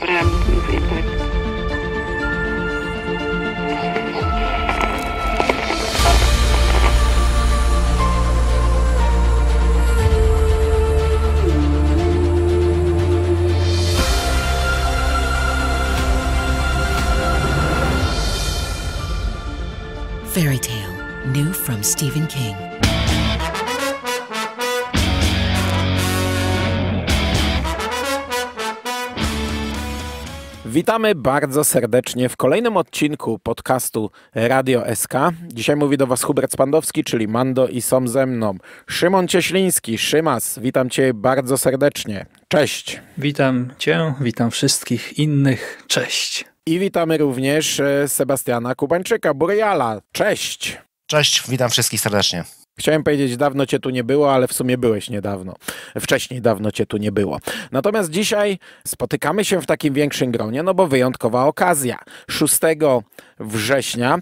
but I'm Fairy Tale, new from Stephen King. Witamy bardzo serdecznie w kolejnym odcinku podcastu Radio SK. Dzisiaj mówi do Was Hubert Spandowski, czyli Mando i są ze mną Szymon Cieśliński, Szymas. Witam Cię bardzo serdecznie. Cześć. Witam Cię, witam wszystkich innych. Cześć. I witamy również e, Sebastiana Kubańczyka, Boreala. Cześć. Cześć, witam wszystkich serdecznie. Chciałem powiedzieć, dawno cię tu nie było, ale w sumie byłeś niedawno. Wcześniej dawno cię tu nie było. Natomiast dzisiaj spotykamy się w takim większym gronie, no bo wyjątkowa okazja. 6 września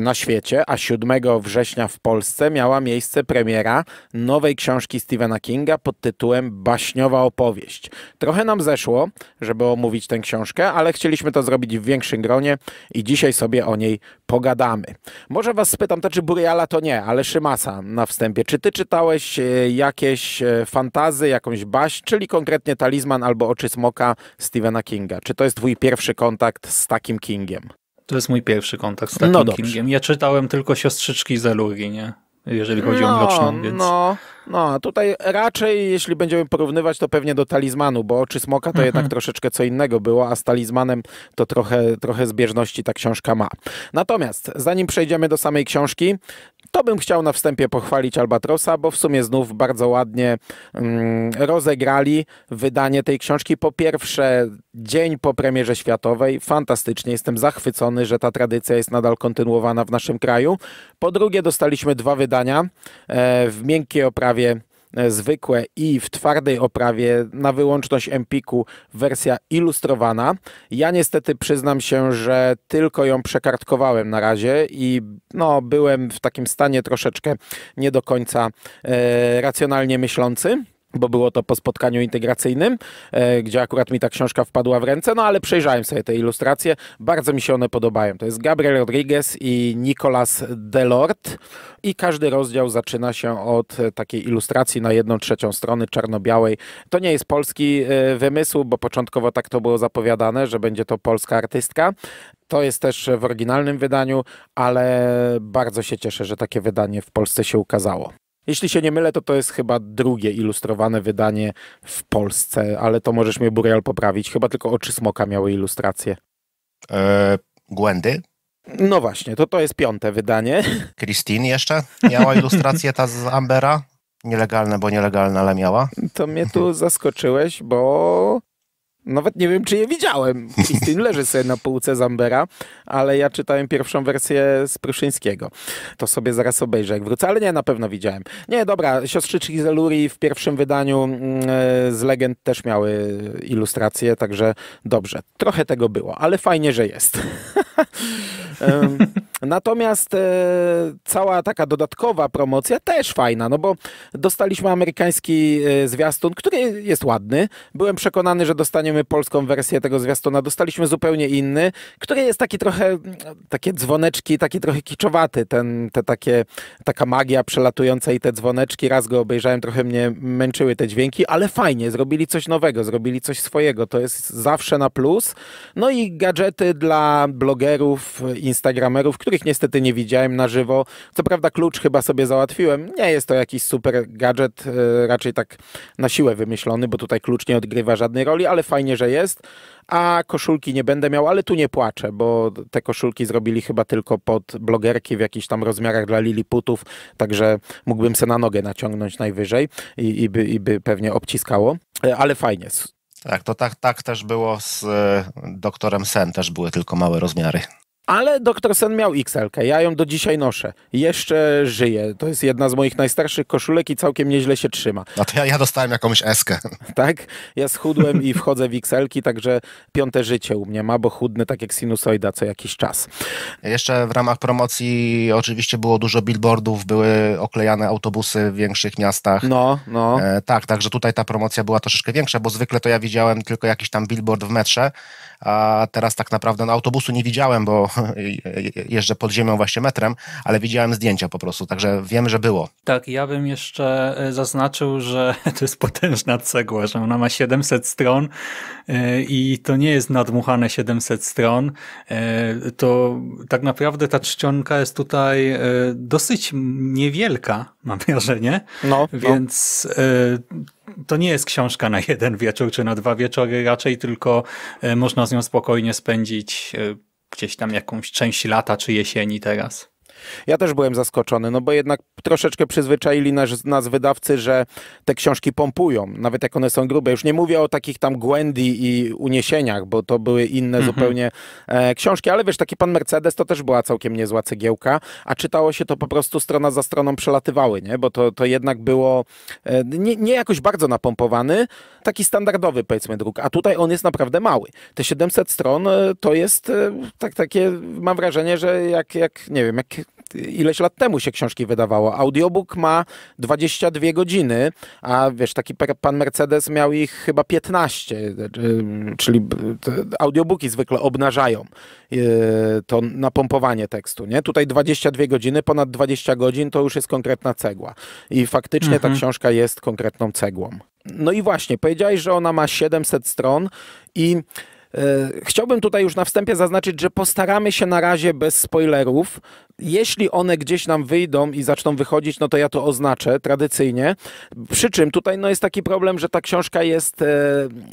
na świecie, a 7 września w Polsce miała miejsce premiera nowej książki Stephena Kinga pod tytułem Baśniowa opowieść. Trochę nam zeszło, żeby omówić tę książkę, ale chcieliśmy to zrobić w większym gronie i dzisiaj sobie o niej pogadamy. Może was spytam, to czy Buriala to nie, ale Szymasa na wstępie. Czy ty czytałeś e, jakieś e, fantazy, jakąś baś, czyli konkretnie Talizman albo Oczy Smoka Stephena Kinga? Czy to jest twój pierwszy kontakt z takim Kingiem? To jest mój pierwszy kontakt z takim no Kingiem. Ja czytałem tylko Siostrzyczki z Alurii, nie? Jeżeli chodzi no, o Mroczną, więc... No. No, tutaj raczej, jeśli będziemy porównywać, to pewnie do talizmanu, bo oczy smoka to mhm. jednak troszeczkę co innego było, a z talizmanem to trochę, trochę zbieżności ta książka ma. Natomiast, zanim przejdziemy do samej książki, to bym chciał na wstępie pochwalić Albatrosa, bo w sumie znów bardzo ładnie mm, rozegrali wydanie tej książki. Po pierwsze, dzień po premierze światowej. Fantastycznie, jestem zachwycony, że ta tradycja jest nadal kontynuowana w naszym kraju. Po drugie, dostaliśmy dwa wydania e, w miękkiej oprawie oprawie e, zwykłe i w twardej oprawie na wyłączność Empiku wersja ilustrowana. Ja niestety przyznam się, że tylko ją przekartkowałem na razie i no, byłem w takim stanie troszeczkę nie do końca e, racjonalnie myślący bo było to po spotkaniu integracyjnym, e, gdzie akurat mi ta książka wpadła w ręce, no ale przejrzałem sobie te ilustracje, bardzo mi się one podobają. To jest Gabriel Rodriguez i Nicolas Delort i każdy rozdział zaczyna się od takiej ilustracji na jedną trzecią strony czarno-białej. To nie jest polski e, wymysł, bo początkowo tak to było zapowiadane, że będzie to polska artystka. To jest też w oryginalnym wydaniu, ale bardzo się cieszę, że takie wydanie w Polsce się ukazało. Jeśli się nie mylę, to to jest chyba drugie ilustrowane wydanie w Polsce, ale to możesz mnie, Burial, poprawić. Chyba tylko Oczy Smoka miały ilustrację. Eee, Gwendy? No właśnie, to to jest piąte wydanie. Christine jeszcze miała ilustrację ta z Ambera. Nielegalne, bo nielegalne, ale miała. To mnie tu zaskoczyłeś, bo nawet nie wiem, czy je widziałem. Christine leży sobie na półce Zambera, ale ja czytałem pierwszą wersję z Pruszyńskiego. To sobie zaraz obejrzę, jak wrócę, ale nie, na pewno widziałem. Nie, dobra, Siostrzyczki z Elurii w pierwszym wydaniu mm, e, z Legend też miały ilustracje, także dobrze. Trochę tego było, ale fajnie, że jest. Natomiast e, cała taka dodatkowa promocja też fajna, no bo dostaliśmy amerykański e, zwiastun, który jest ładny. Byłem przekonany, że dostaniemy dostaniemy polską wersję tego zwiastuna. Dostaliśmy zupełnie inny, który jest taki trochę, takie dzwoneczki, taki trochę kiczowaty, ten, te takie, taka magia przelatująca i te dzwoneczki. Raz go obejrzałem, trochę mnie męczyły te dźwięki, ale fajnie, zrobili coś nowego, zrobili coś swojego. To jest zawsze na plus. No i gadżety dla blogerów, instagramerów, których niestety nie widziałem na żywo. Co prawda klucz chyba sobie załatwiłem. Nie jest to jakiś super gadżet, e, raczej tak na siłę wymyślony, bo tutaj klucz nie odgrywa żadnej roli, ale fajnie fajnie, że jest, a koszulki nie będę miał, ale tu nie płaczę, bo te koszulki zrobili chyba tylko pod blogerki w jakichś tam rozmiarach dla Lilliputów, także mógłbym se na nogę naciągnąć najwyżej i, i, by, i by pewnie obciskało, ale fajnie. Tak, to tak, tak też było z e, doktorem Sen, też były tylko małe rozmiary. Ale doktor Sen miał xl -kę. ja ją do dzisiaj noszę. Jeszcze żyje. To jest jedna z moich najstarszych koszulek i całkiem nieźle się trzyma. A no to ja, ja dostałem jakąś Eskę, Tak? Ja schudłem i wchodzę w xl także piąte życie u mnie ma, bo chudny tak jak sinusoida co jakiś czas. Jeszcze w ramach promocji oczywiście było dużo billboardów, były oklejane autobusy w większych miastach. No, no. E, tak, także tutaj ta promocja była troszeczkę większa, bo zwykle to ja widziałem tylko jakiś tam billboard w metrze, a teraz tak naprawdę no, autobusu nie widziałem, bo jeżdżę pod ziemią właśnie metrem, ale widziałem zdjęcia po prostu, także wiem, że było. Tak, ja bym jeszcze e, zaznaczył, że to jest potężna cegła, że ona ma 700 stron e, i to nie jest nadmuchane 700 stron, e, to tak naprawdę ta czcionka jest tutaj dosyć niewielka, mam wrażenie. No, no. Więc e, to nie jest książka na jeden wieczór czy na dwa wieczory, raczej tylko e, można z nią spokojnie spędzić e, gdzieś tam jakąś część lata czy jesieni teraz. Ja też byłem zaskoczony, no bo jednak troszeczkę przyzwyczaili nas, nas wydawcy, że te książki pompują, nawet jak one są grube. Już nie mówię o takich tam głębi i Uniesieniach, bo to były inne mhm. zupełnie e, książki, ale wiesz, taki pan Mercedes to też była całkiem niezła cegiełka, a czytało się to po prostu strona za stroną przelatywały, nie? Bo to, to jednak było e, nie, nie jakoś bardzo napompowany, taki standardowy powiedzmy druk, a tutaj on jest naprawdę mały. Te 700 stron e, to jest e, tak, takie, mam wrażenie, że jak, jak nie wiem, jak ileś lat temu się książki wydawało. Audiobook ma 22 godziny, a wiesz, taki pan Mercedes miał ich chyba 15, znaczy, czyli audiobooki zwykle obnażają yy, to napompowanie tekstu, nie? Tutaj 22 godziny, ponad 20 godzin to już jest konkretna cegła. I faktycznie mhm. ta książka jest konkretną cegłą. No i właśnie, powiedziałeś, że ona ma 700 stron i yy, Chciałbym tutaj już na wstępie zaznaczyć, że postaramy się na razie bez spoilerów jeśli one gdzieś nam wyjdą i zaczną wychodzić, no to ja to oznaczę tradycyjnie. Przy czym tutaj no, jest taki problem, że ta książka jest, e,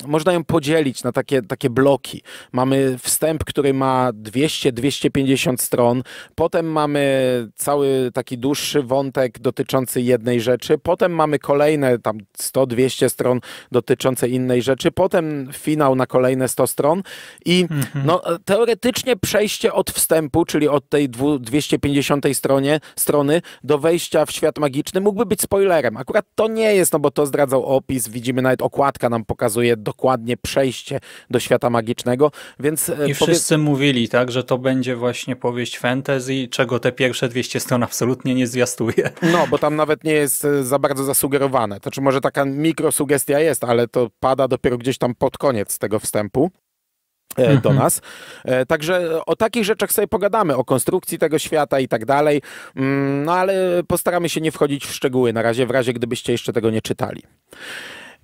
można ją podzielić na takie, takie bloki. Mamy wstęp, który ma 200-250 stron, potem mamy cały taki dłuższy wątek dotyczący jednej rzeczy, potem mamy kolejne tam 100-200 stron dotyczące innej rzeczy, potem finał na kolejne 100 stron i mhm. no, teoretycznie przejście od wstępu, czyli od tej 200 50 stronie, strony do wejścia w świat magiczny mógłby być spoilerem. Akurat to nie jest, no bo to zdradzał opis, widzimy nawet okładka nam pokazuje dokładnie przejście do świata magicznego, więc... E, I wszyscy mówili, tak, że to będzie właśnie powieść fantasy, czego te pierwsze 200 stron absolutnie nie zwiastuje. No, bo tam nawet nie jest e, za bardzo zasugerowane. To czy może taka mikrosugestia jest, ale to pada dopiero gdzieś tam pod koniec tego wstępu. E, do mhm. nas. E, także o takich rzeczach sobie pogadamy, o konstrukcji tego świata i tak dalej, mm, no ale postaramy się nie wchodzić w szczegóły na razie, w razie gdybyście jeszcze tego nie czytali.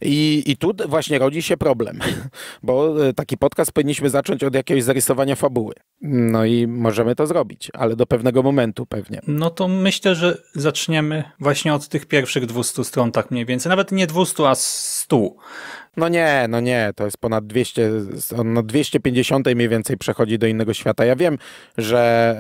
I, I tu właśnie rodzi się problem, bo e, taki podcast powinniśmy zacząć od jakiegoś zarysowania fabuły. No i możemy to zrobić, ale do pewnego momentu pewnie. No to myślę, że zaczniemy właśnie od tych pierwszych 200 stron, tak mniej więcej. Nawet nie 200, a 100. No nie, no nie, to jest ponad 200, on na 250 mniej więcej przechodzi do innego świata. Ja wiem, że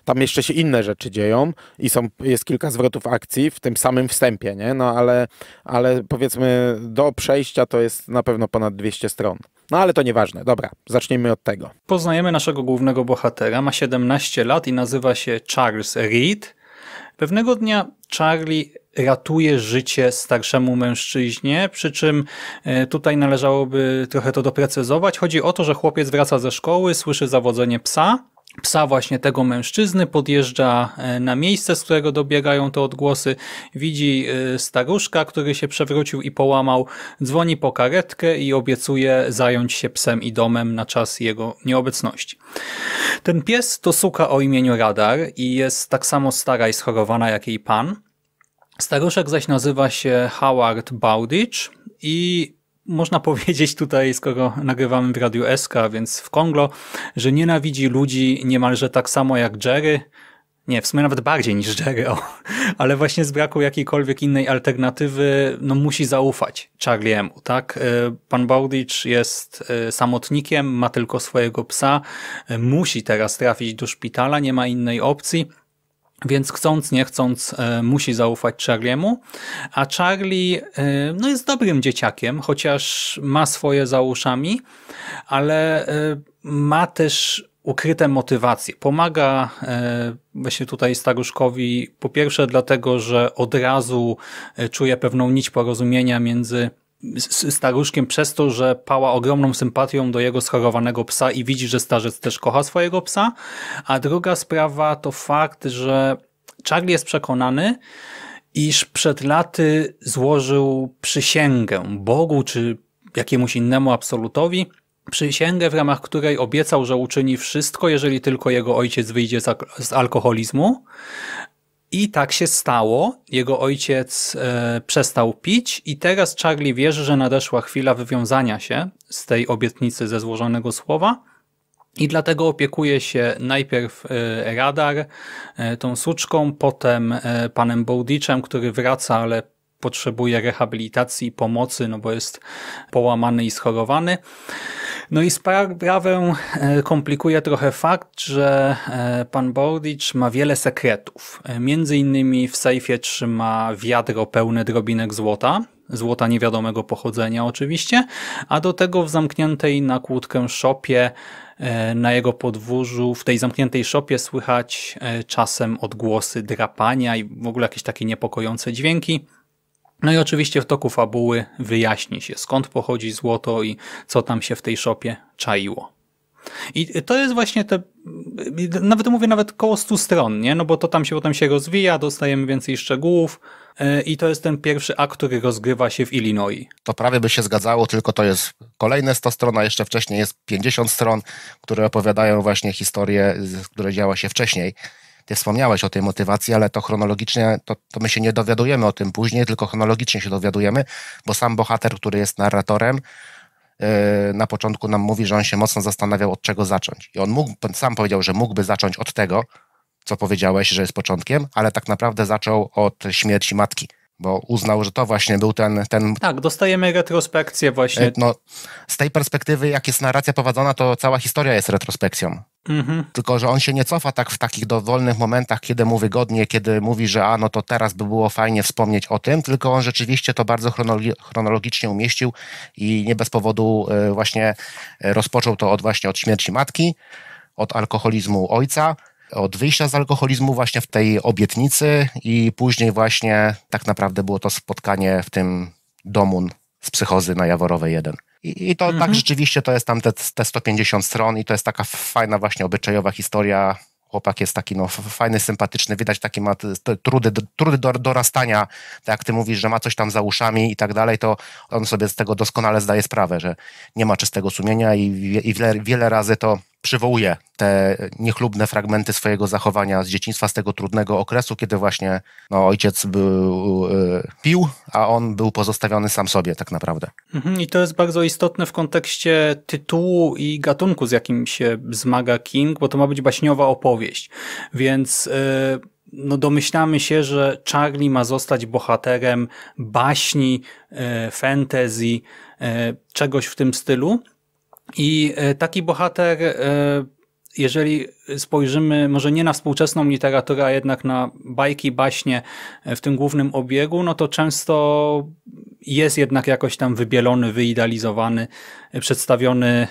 y, tam jeszcze się inne rzeczy dzieją i są, jest kilka zwrotów akcji w tym samym wstępie, nie? No ale, ale powiedzmy do przejścia to jest na pewno ponad 200 stron. No ale to nieważne, dobra, zacznijmy od tego. Poznajemy naszego głównego bohatera, ma 17 lat i nazywa się Charles Reed. Pewnego dnia Charlie ratuje życie starszemu mężczyźnie, przy czym e, tutaj należałoby trochę to doprecyzować. Chodzi o to, że chłopiec wraca ze szkoły, słyszy zawodzenie psa, psa właśnie tego mężczyzny, podjeżdża e, na miejsce, z którego dobiegają te odgłosy, widzi e, staruszka, który się przewrócił i połamał, dzwoni po karetkę i obiecuje zająć się psem i domem na czas jego nieobecności. Ten pies to suka o imieniu Radar i jest tak samo stara i schorowana jak jej pan. Staruszek zaś nazywa się Howard Bowditch i można powiedzieć tutaj, skoro nagrywamy w Radiu SK, więc w Konglo, że nienawidzi ludzi niemalże tak samo jak Jerry, nie, w sumie nawet bardziej niż Jerry, o. ale właśnie z braku jakiejkolwiek innej alternatywy, no musi zaufać Charlieemu, tak? E, pan Bowditch jest e, samotnikiem, ma tylko swojego psa, e, musi teraz trafić do szpitala, nie ma innej opcji. Więc chcąc, nie chcąc, e, musi zaufać Charlie'emu, a Charlie e, no, jest dobrym dzieciakiem, chociaż ma swoje za uszami, ale e, ma też ukryte motywacje. Pomaga właśnie tutaj staruszkowi po pierwsze dlatego, że od razu czuje pewną nić porozumienia między staruszkiem przez to, że pała ogromną sympatią do jego schorowanego psa i widzi, że starzec też kocha swojego psa. A druga sprawa to fakt, że Charlie jest przekonany, iż przed laty złożył przysięgę Bogu czy jakiemuś innemu absolutowi, przysięgę, w ramach której obiecał, że uczyni wszystko, jeżeli tylko jego ojciec wyjdzie z alkoholizmu, i tak się stało. Jego ojciec e, przestał pić, i teraz Charlie wierzy, że nadeszła chwila wywiązania się z tej obietnicy ze złożonego słowa. I dlatego opiekuje się najpierw e, radar, e, tą suczką, potem e, panem Bowditchem, który wraca, ale potrzebuje rehabilitacji i pomocy, no bo jest połamany i schorowany. No i sprawę e, komplikuje trochę fakt, że e, pan Bordicz ma wiele sekretów. Między innymi w sejfie trzyma wiadro pełne drobinek złota, złota niewiadomego pochodzenia oczywiście, a do tego w zamkniętej na kłódkę szopie e, na jego podwórzu, w tej zamkniętej szopie słychać czasem odgłosy drapania i w ogóle jakieś takie niepokojące dźwięki. No i oczywiście w toku fabuły wyjaśni się, skąd pochodzi złoto i co tam się w tej szopie czaiło. I to jest właśnie te, nawet mówię nawet koło 100 stron, nie? No bo to tam się potem się rozwija, dostajemy więcej szczegółów e, i to jest ten pierwszy akt, który rozgrywa się w Illinois. To prawie by się zgadzało, tylko to jest kolejne 100 stron, a jeszcze wcześniej jest 50 stron, które opowiadają właśnie historię, która działa się wcześniej. Ty wspomniałeś o tej motywacji, ale to chronologicznie, to, to, my się nie dowiadujemy o tym później, tylko chronologicznie się dowiadujemy, bo sam bohater, który jest narratorem, yy, na początku nam mówi, że on się mocno zastanawiał, od czego zacząć. I on mógł, sam powiedział, że mógłby zacząć od tego, co powiedziałeś, że jest początkiem, ale tak naprawdę zaczął od śmierci matki bo uznał, że to właśnie był ten... ten... Tak, dostajemy retrospekcję właśnie. Yy, no, z tej perspektywy, jak jest narracja prowadzona, to cała historia jest retrospekcją. Mhm. Tylko, że on się nie cofa tak w takich dowolnych momentach, kiedy mu wygodnie, kiedy mówi, że a no to teraz by było fajnie wspomnieć o tym, tylko on rzeczywiście to bardzo chronologicznie umieścił i nie bez powodu e, właśnie e, rozpoczął to od właśnie od śmierci matki, od alkoholizmu ojca, od wyjścia z alkoholizmu właśnie w tej obietnicy i później właśnie tak naprawdę było to spotkanie w tym domu z psychozy na Jaworowej 1. I, i to tak mhm. tak rzeczywiście to jest tam te, te 150 stron i to jest taka fajna właśnie obyczajowa historia chłopak jest taki no, fajny, sympatyczny, widać taki ma trudy, trudy do, dorastania, tak jak ty mówisz, że ma coś tam za uszami i tak dalej, to on sobie z tego doskonale zdaje sprawę, że nie ma czystego sumienia i, i wiele, wiele razy to przywołuje te niechlubne fragmenty swojego zachowania z dzieciństwa, z tego trudnego okresu, kiedy właśnie no, ojciec był, y, pił, a on był pozostawiony sam sobie tak naprawdę. Mhm, I to jest bardzo istotne w kontekście tytułu i gatunku, z jakim się zmaga King, bo to ma być baśniowa opowieść, więc... Y, no domyślamy się, że Charlie ma zostać bohaterem baśni, e, fantasy, czegoś w tym stylu, i e, taki bohater e, jeżeli spojrzymy może nie na współczesną literaturę, a jednak na bajki, baśnie w tym głównym obiegu, no to często jest jednak jakoś tam wybielony, wyidealizowany, przedstawiony e,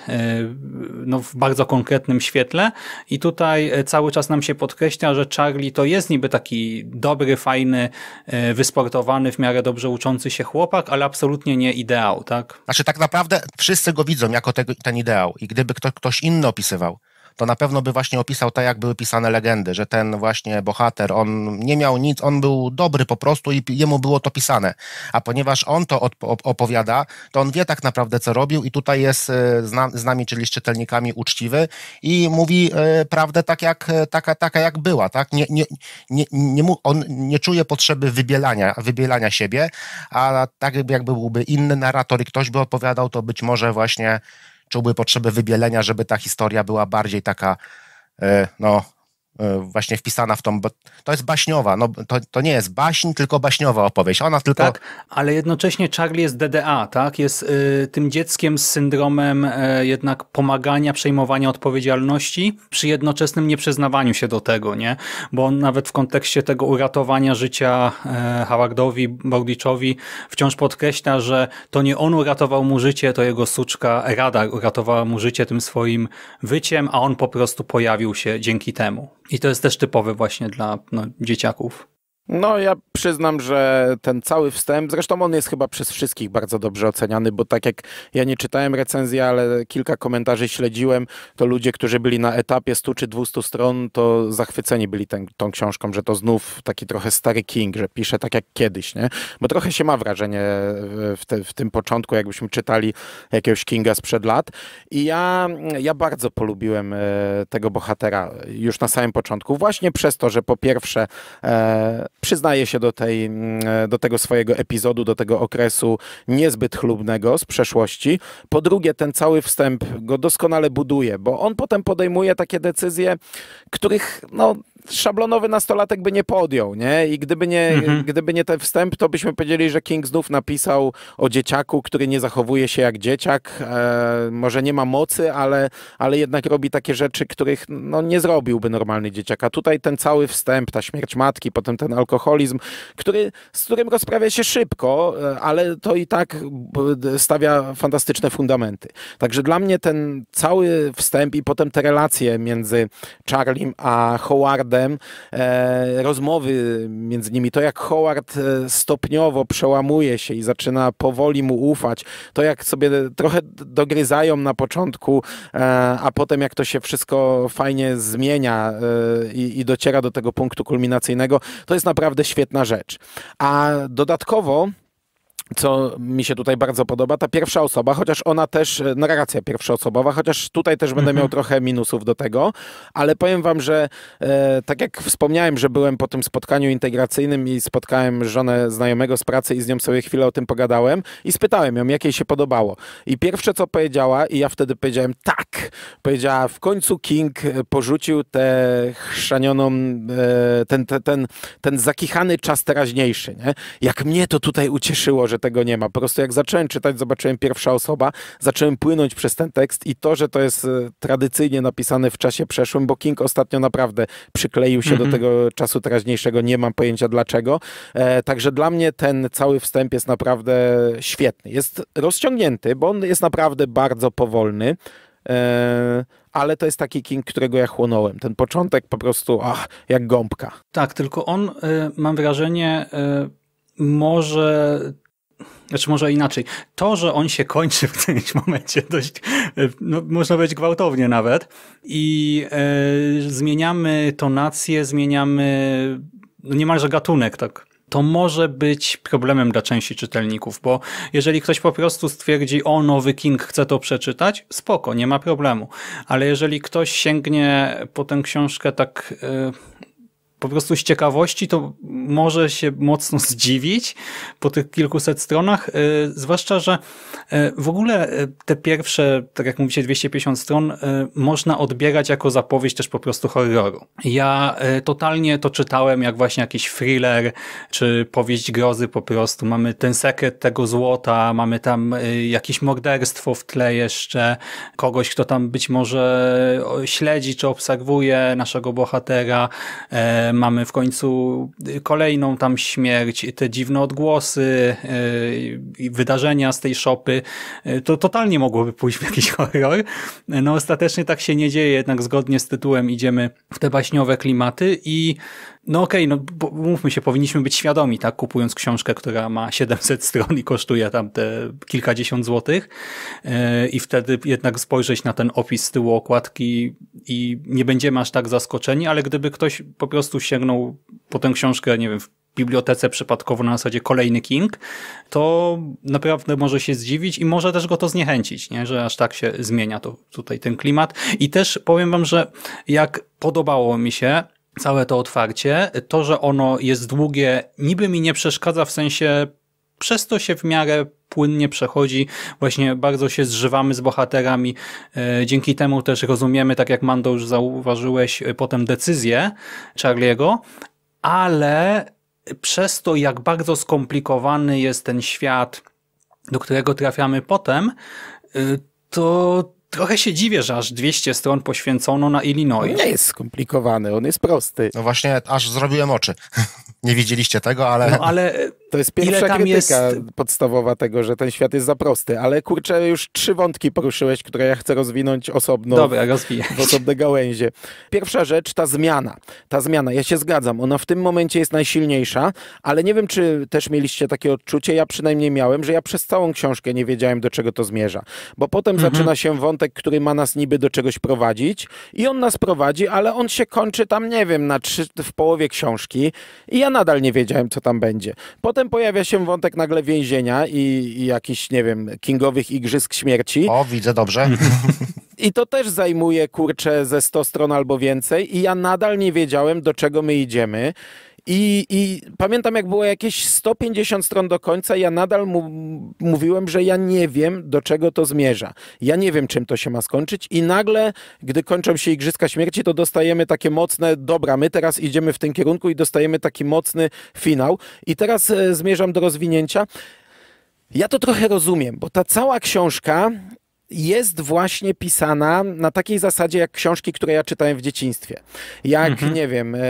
no, w bardzo konkretnym świetle. I tutaj e, cały czas nam się podkreśla, że Charlie to jest niby taki dobry, fajny, e, wysportowany, w miarę dobrze uczący się chłopak, ale absolutnie nie ideał, tak? Znaczy tak naprawdę wszyscy go widzą jako tego, ten ideał i gdyby ktoś inny opisywał, to na pewno by właśnie opisał tak, jak były pisane legendy, że ten właśnie bohater, on nie miał nic, on był dobry po prostu i jemu było to pisane. A ponieważ on to opowiada, to on wie tak naprawdę, co robił i tutaj jest e, z nami, czyli z czytelnikami uczciwy i mówi e, prawdę tak, jak, e, taka, taka jak była, tak? Nie, nie, nie, nie, on nie czuje potrzeby wybielania, wybielania siebie, a tak jakby byłby inny narrator i ktoś by opowiadał, to być może właśnie czułby potrzebę wybielenia, żeby ta historia była bardziej taka, e, no, E, właśnie wpisana w tą, bo to jest baśniowa, no, to, to nie jest baśń, tylko baśniowa opowieść, ona tylko... Tak, ale jednocześnie Charlie jest DDA, tak? Jest y, tym dzieckiem z syndromem y, jednak pomagania, przejmowania odpowiedzialności przy jednoczesnym nieprzyznawaniu się do tego, nie? Bo on nawet w kontekście tego uratowania życia y, Howardowi, Bordiczowi wciąż podkreśla, że to nie on uratował mu życie, to jego suczka Rada uratowała mu życie tym swoim wyciem, a on po prostu pojawił się dzięki temu. I to jest też typowe właśnie dla no, dzieciaków. No, ja przyznam, że ten cały wstęp, zresztą on jest chyba przez wszystkich bardzo dobrze oceniany, bo tak jak ja nie czytałem recenzji, ale kilka komentarzy śledziłem, to ludzie, którzy byli na etapie 100 czy 200 stron, to zachwyceni byli ten, tą książką, że to znów taki trochę stary King, że pisze tak jak kiedyś, nie? Bo trochę się ma wrażenie e, w, te, w tym początku, jakbyśmy czytali jakiegoś Kinga sprzed lat. I ja, ja bardzo polubiłem e, tego bohatera już na samym początku, właśnie przez to, że po pierwsze, e, przyznaje się do, tej, mm, e, do tego swojego epizodu, do tego okresu niezbyt chlubnego z przeszłości. Po drugie, ten cały wstęp go doskonale buduje, bo on potem podejmuje takie decyzje, których no, szablonowy nastolatek by nie podjął, nie? I gdyby nie, mhm. gdyby nie ten wstęp, to byśmy powiedzieli, że King znów napisał o dzieciaku, który nie zachowuje się jak dzieciak. E, może nie ma mocy, ale, ale jednak robi takie rzeczy, których no, nie zrobiłby normalny dzieciak. A tutaj ten cały wstęp, ta śmierć matki, potem ten alkoholizm, który, z którym rozprawia się szybko, e, ale to i tak stawia fantastyczne fundamenty. Także dla mnie ten cały wstęp i potem te relacje między Charliem a Howardem Howardem, e, rozmowy między nimi, to jak Howard e, stopniowo przełamuje się i zaczyna powoli mu ufać, to jak sobie trochę dogryzają na początku, e, a potem jak to się wszystko fajnie zmienia i, i dociera do tego punktu kulminacyjnego, to jest naprawdę świetna rzecz. A dodatkowo co mi się tutaj bardzo podoba, ta pierwsza osoba, chociaż ona też, e, narracja pierwszoosobowa, chociaż tutaj też będę miał mhm. trochę minusów do tego, ale powiem wam, że e, tak jak wspomniałem, że byłem po tym spotkaniu integracyjnym i spotkałem żonę znajomego z pracy i z nią sobie chwilę o tym pogadałem i spytałem ją, jak jej się podobało. I pierwsze, co powiedziała, i ja wtedy powiedziałem tak, powiedziała, w końcu King e, porzucił tę chrzanioną, e, ten, ten, ten, ten zakichany czas teraźniejszy, nie? Jak mnie to tutaj ucieszyło, że że tego nie ma. Po prostu jak zacząłem czytać, zobaczyłem pierwsza osoba, zacząłem płynąć przez ten tekst i to, że to jest e, tradycyjnie napisane w czasie przeszłym, bo King ostatnio naprawdę przykleił się do mhm. tego czasu teraźniejszego, nie mam pojęcia dlaczego. E, także dla mnie ten cały wstęp jest naprawdę świetny. Jest rozciągnięty, bo on jest naprawdę bardzo powolny. E, ale to jest taki King, którego ja chłonąłem. Ten początek po prostu, ach, jak gąbka. Tak, tylko on, y, mam wrażenie, y, może znaczy może inaczej. To, że on się kończy w którymś momencie dość, e, no, można powiedzieć gwałtownie nawet i e, zmieniamy tonację, zmieniamy no, niemalże gatunek, tak to może być problemem dla części czytelników, bo jeżeli ktoś po prostu stwierdzi, o nowy King chce to przeczytać, spoko, nie ma problemu. Ale jeżeli ktoś sięgnie po tę książkę tak e, po prostu z ciekawości to może się mocno zdziwić po tych kilkuset stronach, y, zwłaszcza, że y, w ogóle y, te pierwsze, tak jak mówicie, 250 stron można odbierać jako zapowiedź też po prostu horroru. Ja totalnie to czytałem jak właśnie jakiś thriller czy powieść grozy po prostu. Mamy ten sekret tego złota, mamy tam jakieś morderstwo w tle jeszcze, kogoś, kto tam być może śledzi czy obserwuje naszego bohatera, e, mamy w końcu kolejną tam śmierć, te dziwne odgłosy e, i wydarzenia z tej szopy. E, to totalnie mogłoby pójść w jakiś horror. No ostatecznie tak się nie dzieje, jednak zgodnie z tytułem idziemy w te baśniowe klimaty i no okej, okay, no mówmy się, powinniśmy być świadomi, tak, kupując książkę, która ma 700 stron i kosztuje tam te kilkadziesiąt złotych yy, i wtedy jednak spojrzeć na ten opis z tyłu okładki i nie będziemy aż tak zaskoczeni, ale gdyby ktoś po prostu sięgnął po tę książkę, nie wiem, w bibliotece przypadkowo na zasadzie kolejny King, to naprawdę może się zdziwić i może też go to zniechęcić, nie? że aż tak się zmienia to tutaj ten klimat. I też powiem wam, że jak podobało mi się całe to otwarcie. To, że ono jest długie, niby mi nie przeszkadza w sensie, przez to się w miarę płynnie przechodzi. Właśnie bardzo się zżywamy z bohaterami. E, dzięki temu też rozumiemy, tak jak Mando już zauważyłeś, e, potem decyzję Charlie'ego, ale przez to, jak bardzo skomplikowany jest ten świat, do którego trafiamy potem, e, to trochę się dziwię, że aż 200 stron poświęcono na Illinois. On nie jest skomplikowany, on jest prosty. No właśnie, aż zrobiłem oczy. nie widzieliście tego, ale... No ale to jest pierwsza krytyka jest... podstawowa tego, że ten świat jest za prosty, ale kurczę, już trzy wątki poruszyłeś, które ja chcę rozwinąć osobno Dobra, w osobne gałęzie. Pierwsza rzecz, ta zmiana. Ta zmiana, ja się zgadzam, ona w tym momencie jest najsilniejsza, ale nie wiem, czy też mieliście takie odczucie, ja przynajmniej miałem, że ja przez całą książkę nie wiedziałem, do czego to zmierza. Bo potem mhm. zaczyna się wątek, który ma nas niby do czegoś prowadzić i on nas prowadzi, ale on się kończy tam, nie wiem, na trzy, w połowie książki i ja nadal nie wiedziałem, co tam będzie. Potem potem pojawia się wątek nagle więzienia i, i jakichś, nie wiem, kingowych igrzysk śmierci. O, widzę dobrze. I to też zajmuje, kurczę, ze 100 stron albo więcej i ja nadal nie wiedziałem, do czego my idziemy. I, I, pamiętam, jak było jakieś 150 stron do końca, ja nadal mu, mówiłem, że ja nie wiem, do czego to zmierza. Ja nie wiem, czym to się ma skończyć. I nagle, gdy kończą się Igrzyska Śmierci, to dostajemy takie mocne, dobra, my teraz idziemy w tym kierunku i dostajemy taki mocny finał. I teraz e, zmierzam do rozwinięcia. Ja to trochę rozumiem, bo ta cała książka jest właśnie pisana na takiej zasadzie jak książki, które ja czytałem w dzieciństwie. Jak, mhm. nie wiem, e,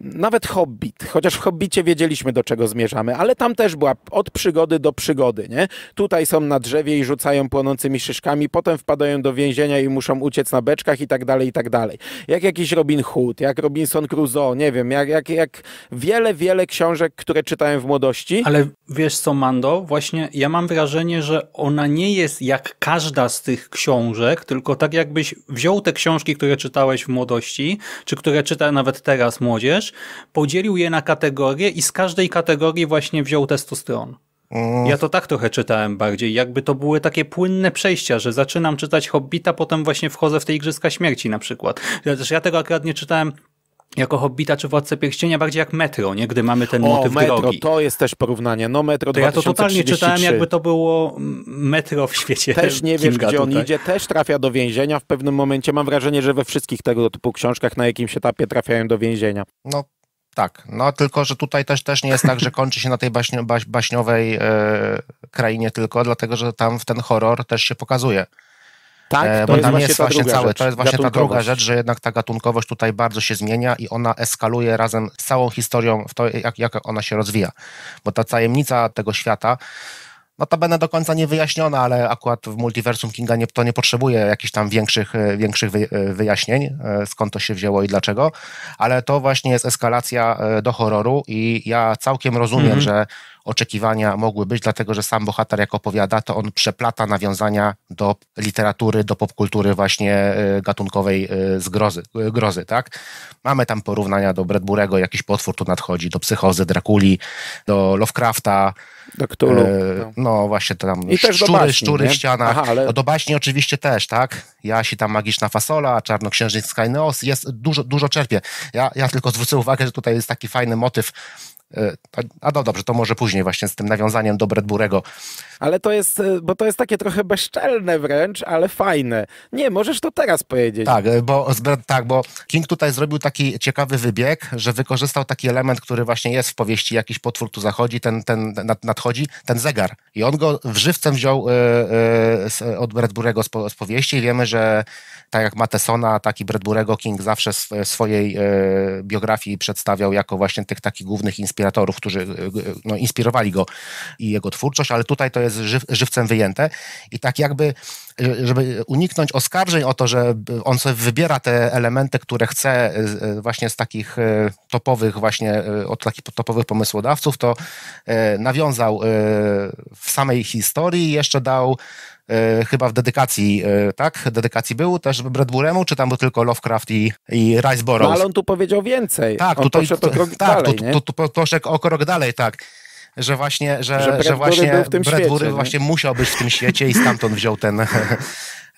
nawet Hobbit, chociaż w Hobbicie wiedzieliśmy do czego zmierzamy, ale tam też była od przygody do przygody, nie? Tutaj są na drzewie i rzucają płonącymi szyszkami, potem wpadają do więzienia i muszą uciec na beczkach i tak dalej, i tak dalej. Jak jakiś Robin Hood, jak Robinson Crusoe, nie wiem, jak, jak, jak wiele, wiele książek, które czytałem w młodości. Ale wiesz co, Mando, właśnie ja mam wrażenie, że ona nie jest jak każda z tych książek, tylko tak jakbyś wziął te książki, które czytałeś w młodości, czy które czyta nawet teraz młodzież, też podzielił je na kategorie i z każdej kategorii właśnie wziął testosteron. Ja to tak trochę czytałem bardziej, jakby to były takie płynne przejścia, że zaczynam czytać Hobbita, potem właśnie wchodzę w te Igrzyska Śmierci na przykład. też ja tego akurat nie czytałem jako Hobbita czy Władcę Pierścienia, bardziej jak Metro, nie? Gdy mamy ten o, motyw metro, drogi. to jest też porównanie. No Metro to 2033. Ja to totalnie czytałem, jakby to było Metro w świecie Też nie wiem, gdzie on idzie, też trafia do więzienia w pewnym momencie. Mam wrażenie, że we wszystkich tego typu książkach na jakimś etapie trafiają do więzienia. No tak, no tylko, że tutaj też, też nie jest tak, że kończy się na tej baśniowej e, krainie tylko, dlatego, że tam w ten horror też się pokazuje. Tak, e, to, jest właśnie, całe, to jest właśnie ta druga rzecz, że jednak ta gatunkowość tutaj bardzo się zmienia i ona eskaluje razem z całą historią, w to, jak, jak ona się rozwija. Bo ta tajemnica tego świata notabene do końca niewyjaśniona, ale akurat w multiversum Kinga nie, to nie potrzebuje jakichś tam większych, e, większych e, wyjaśnień, skąd to się wzięło i dlaczego, ale to właśnie jest eskalacja do horroru i ja całkiem rozumiem, mhm. że oczekiwania mogły być, dlatego że sam bohater, jak opowiada, to on przeplata nawiązania do literatury, do popkultury właśnie e, gatunkowej e, zgrozy, e, grozy, tak? Mamy tam porównania do Bradburego, jakiś potwór tu nadchodzi, do Psychozy, Drakuli, do Lovecrafta, do Cthulhu. E, no właśnie tam I szczury, baśni, szczury w ścianach. Aha, ale... no, do baśni oczywiście też, tak? Jasi tam Magiczna Fasola, Czarnoksiężnik Skyneos, jest dużo, dużo czerpie. Ja, ja tylko zwrócę uwagę, że tutaj jest taki fajny motyw E, a no dobrze, to może później właśnie z tym nawiązaniem do Bredburego. Ale to jest, e, bo to jest takie trochę bezczelne wręcz, ale fajne. Nie, możesz to teraz powiedzieć. Tak, e, bo, tak, bo King tutaj zrobił taki ciekawy wybieg, że wykorzystał taki element, który właśnie jest w powieści, jakiś potwór tu zachodzi, ten, ten nadchodzi, ten zegar. I on go w żywcem wziął od Bredburego z, po, z powieści. Wiemy, że tak jak Mattesona, taki Bradburego King zawsze w swojej e, biografii przedstawiał jako właśnie tych takich głównych inspiratorów, którzy no, inspirowali go i jego twórczość, ale tutaj to jest żywcem wyjęte i tak jakby żeby uniknąć oskarżeń o to, że on sobie wybiera te elementy, które chce e, e, właśnie z takich e, topowych, właśnie od takich topowych pomysłodawców, to nawiązał w samej historii, jeszcze dał chyba w dedykacji, tak? Dedykacji był też Bradburemu, czy tam był tylko Lovecraft i, i Riceboro? No, ale on tu powiedział więcej. Tak, on tutaj, poszedł o krok tak, dalej, tu, tu, tu, tu, o krok dalej, tak że właśnie, że, że, że właśnie był w tym właśnie musiał być w tym świecie i stamtąd wziął ten,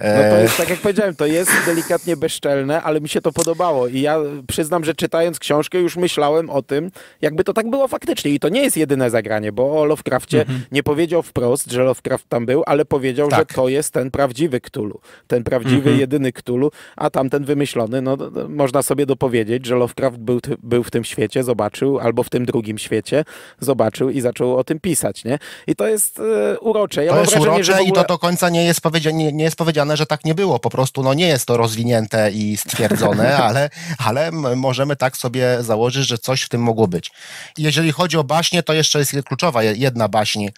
No to e, jest, tak jak powiedziałem, to jest delikatnie bezczelne, ale mi się to podobało i ja przyznam, że czytając książkę już myślałem o tym, jakby to tak było faktycznie i to nie jest jedyne zagranie, bo o Lovecraftie mhm. nie powiedział wprost, że Lovecraft tam był, ale powiedział, tak. że to jest ten prawdziwy Ktulu, ten prawdziwy, mhm. jedyny Ktulu, a tamten wymyślony, no można sobie dopowiedzieć, że Lovecraft był, był w tym świecie, zobaczył, albo w tym drugim świecie, zobaczył i zaczął o tym pisać, nie? I to jest e, urocze. Ja to jest wrażenie, urocze ogóle... i to do końca nie jest, powiedzia nie, nie jest powiedziane podejrzewane, że tak nie było. Po prostu no, nie jest to rozwinięte i stwierdzone, ale, ale możemy tak sobie założyć, że coś w tym mogło być. Jeżeli chodzi o baśnie, to jeszcze jest kluczowa jedna baśń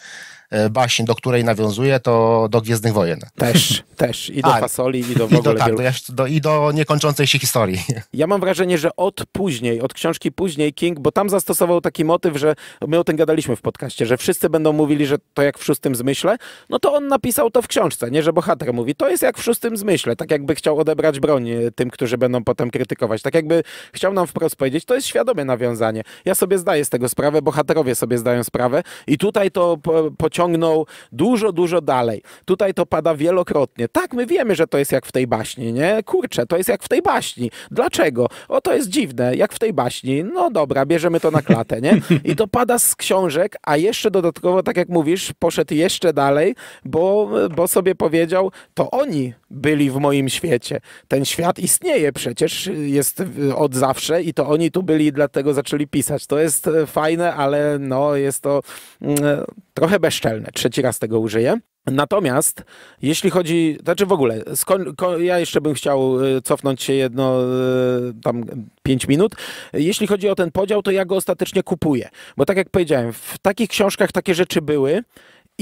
E, baśń, do której nawiązuje, to do Gwiezdnych Wojen. Też, też. I do A, fasoli, i do w ogóle i do, tak, do, I do niekończącej się historii. Ja mam wrażenie, że od później, od książki później King, bo tam zastosował taki motyw, że my o tym gadaliśmy w podcaście, że wszyscy będą mówili, że to jak w szóstym zmyśle, no to on napisał to w książce, nie, że bohater mówi, to jest jak w szóstym zmyśle, tak jakby chciał odebrać broń e, tym, którzy będą potem krytykować, tak jakby chciał nam wprost powiedzieć, to jest świadome nawiązanie. Ja sobie zdaję z tego sprawę, bohaterowie sobie zdają sprawę i tutaj to pociąga ciągnął dużo, dużo dalej. Tutaj to pada wielokrotnie. Tak, my wiemy, że to jest jak w tej baśni, nie? Kurczę, to jest jak w tej baśni. Dlaczego? O, to jest dziwne, jak w tej baśni. No dobra, bierzemy to na klatę, nie? I to pada z książek, a jeszcze dodatkowo, tak jak mówisz, poszedł jeszcze dalej, bo, bo sobie powiedział, to oni byli w moim świecie. Ten świat istnieje przecież, jest od zawsze i to oni tu byli i dlatego zaczęli pisać. To jest fajne, ale no jest to mm, trochę bezczelne subtelne. Trzeci raz tego użyję. Natomiast jeśli chodzi, znaczy w ogóle, skoń, ko, ja jeszcze bym chciał y, cofnąć się jedno, y, tam pięć minut. Jeśli chodzi o ten podział, to ja go ostatecznie kupuję. Bo tak jak powiedziałem, w takich książkach takie rzeczy były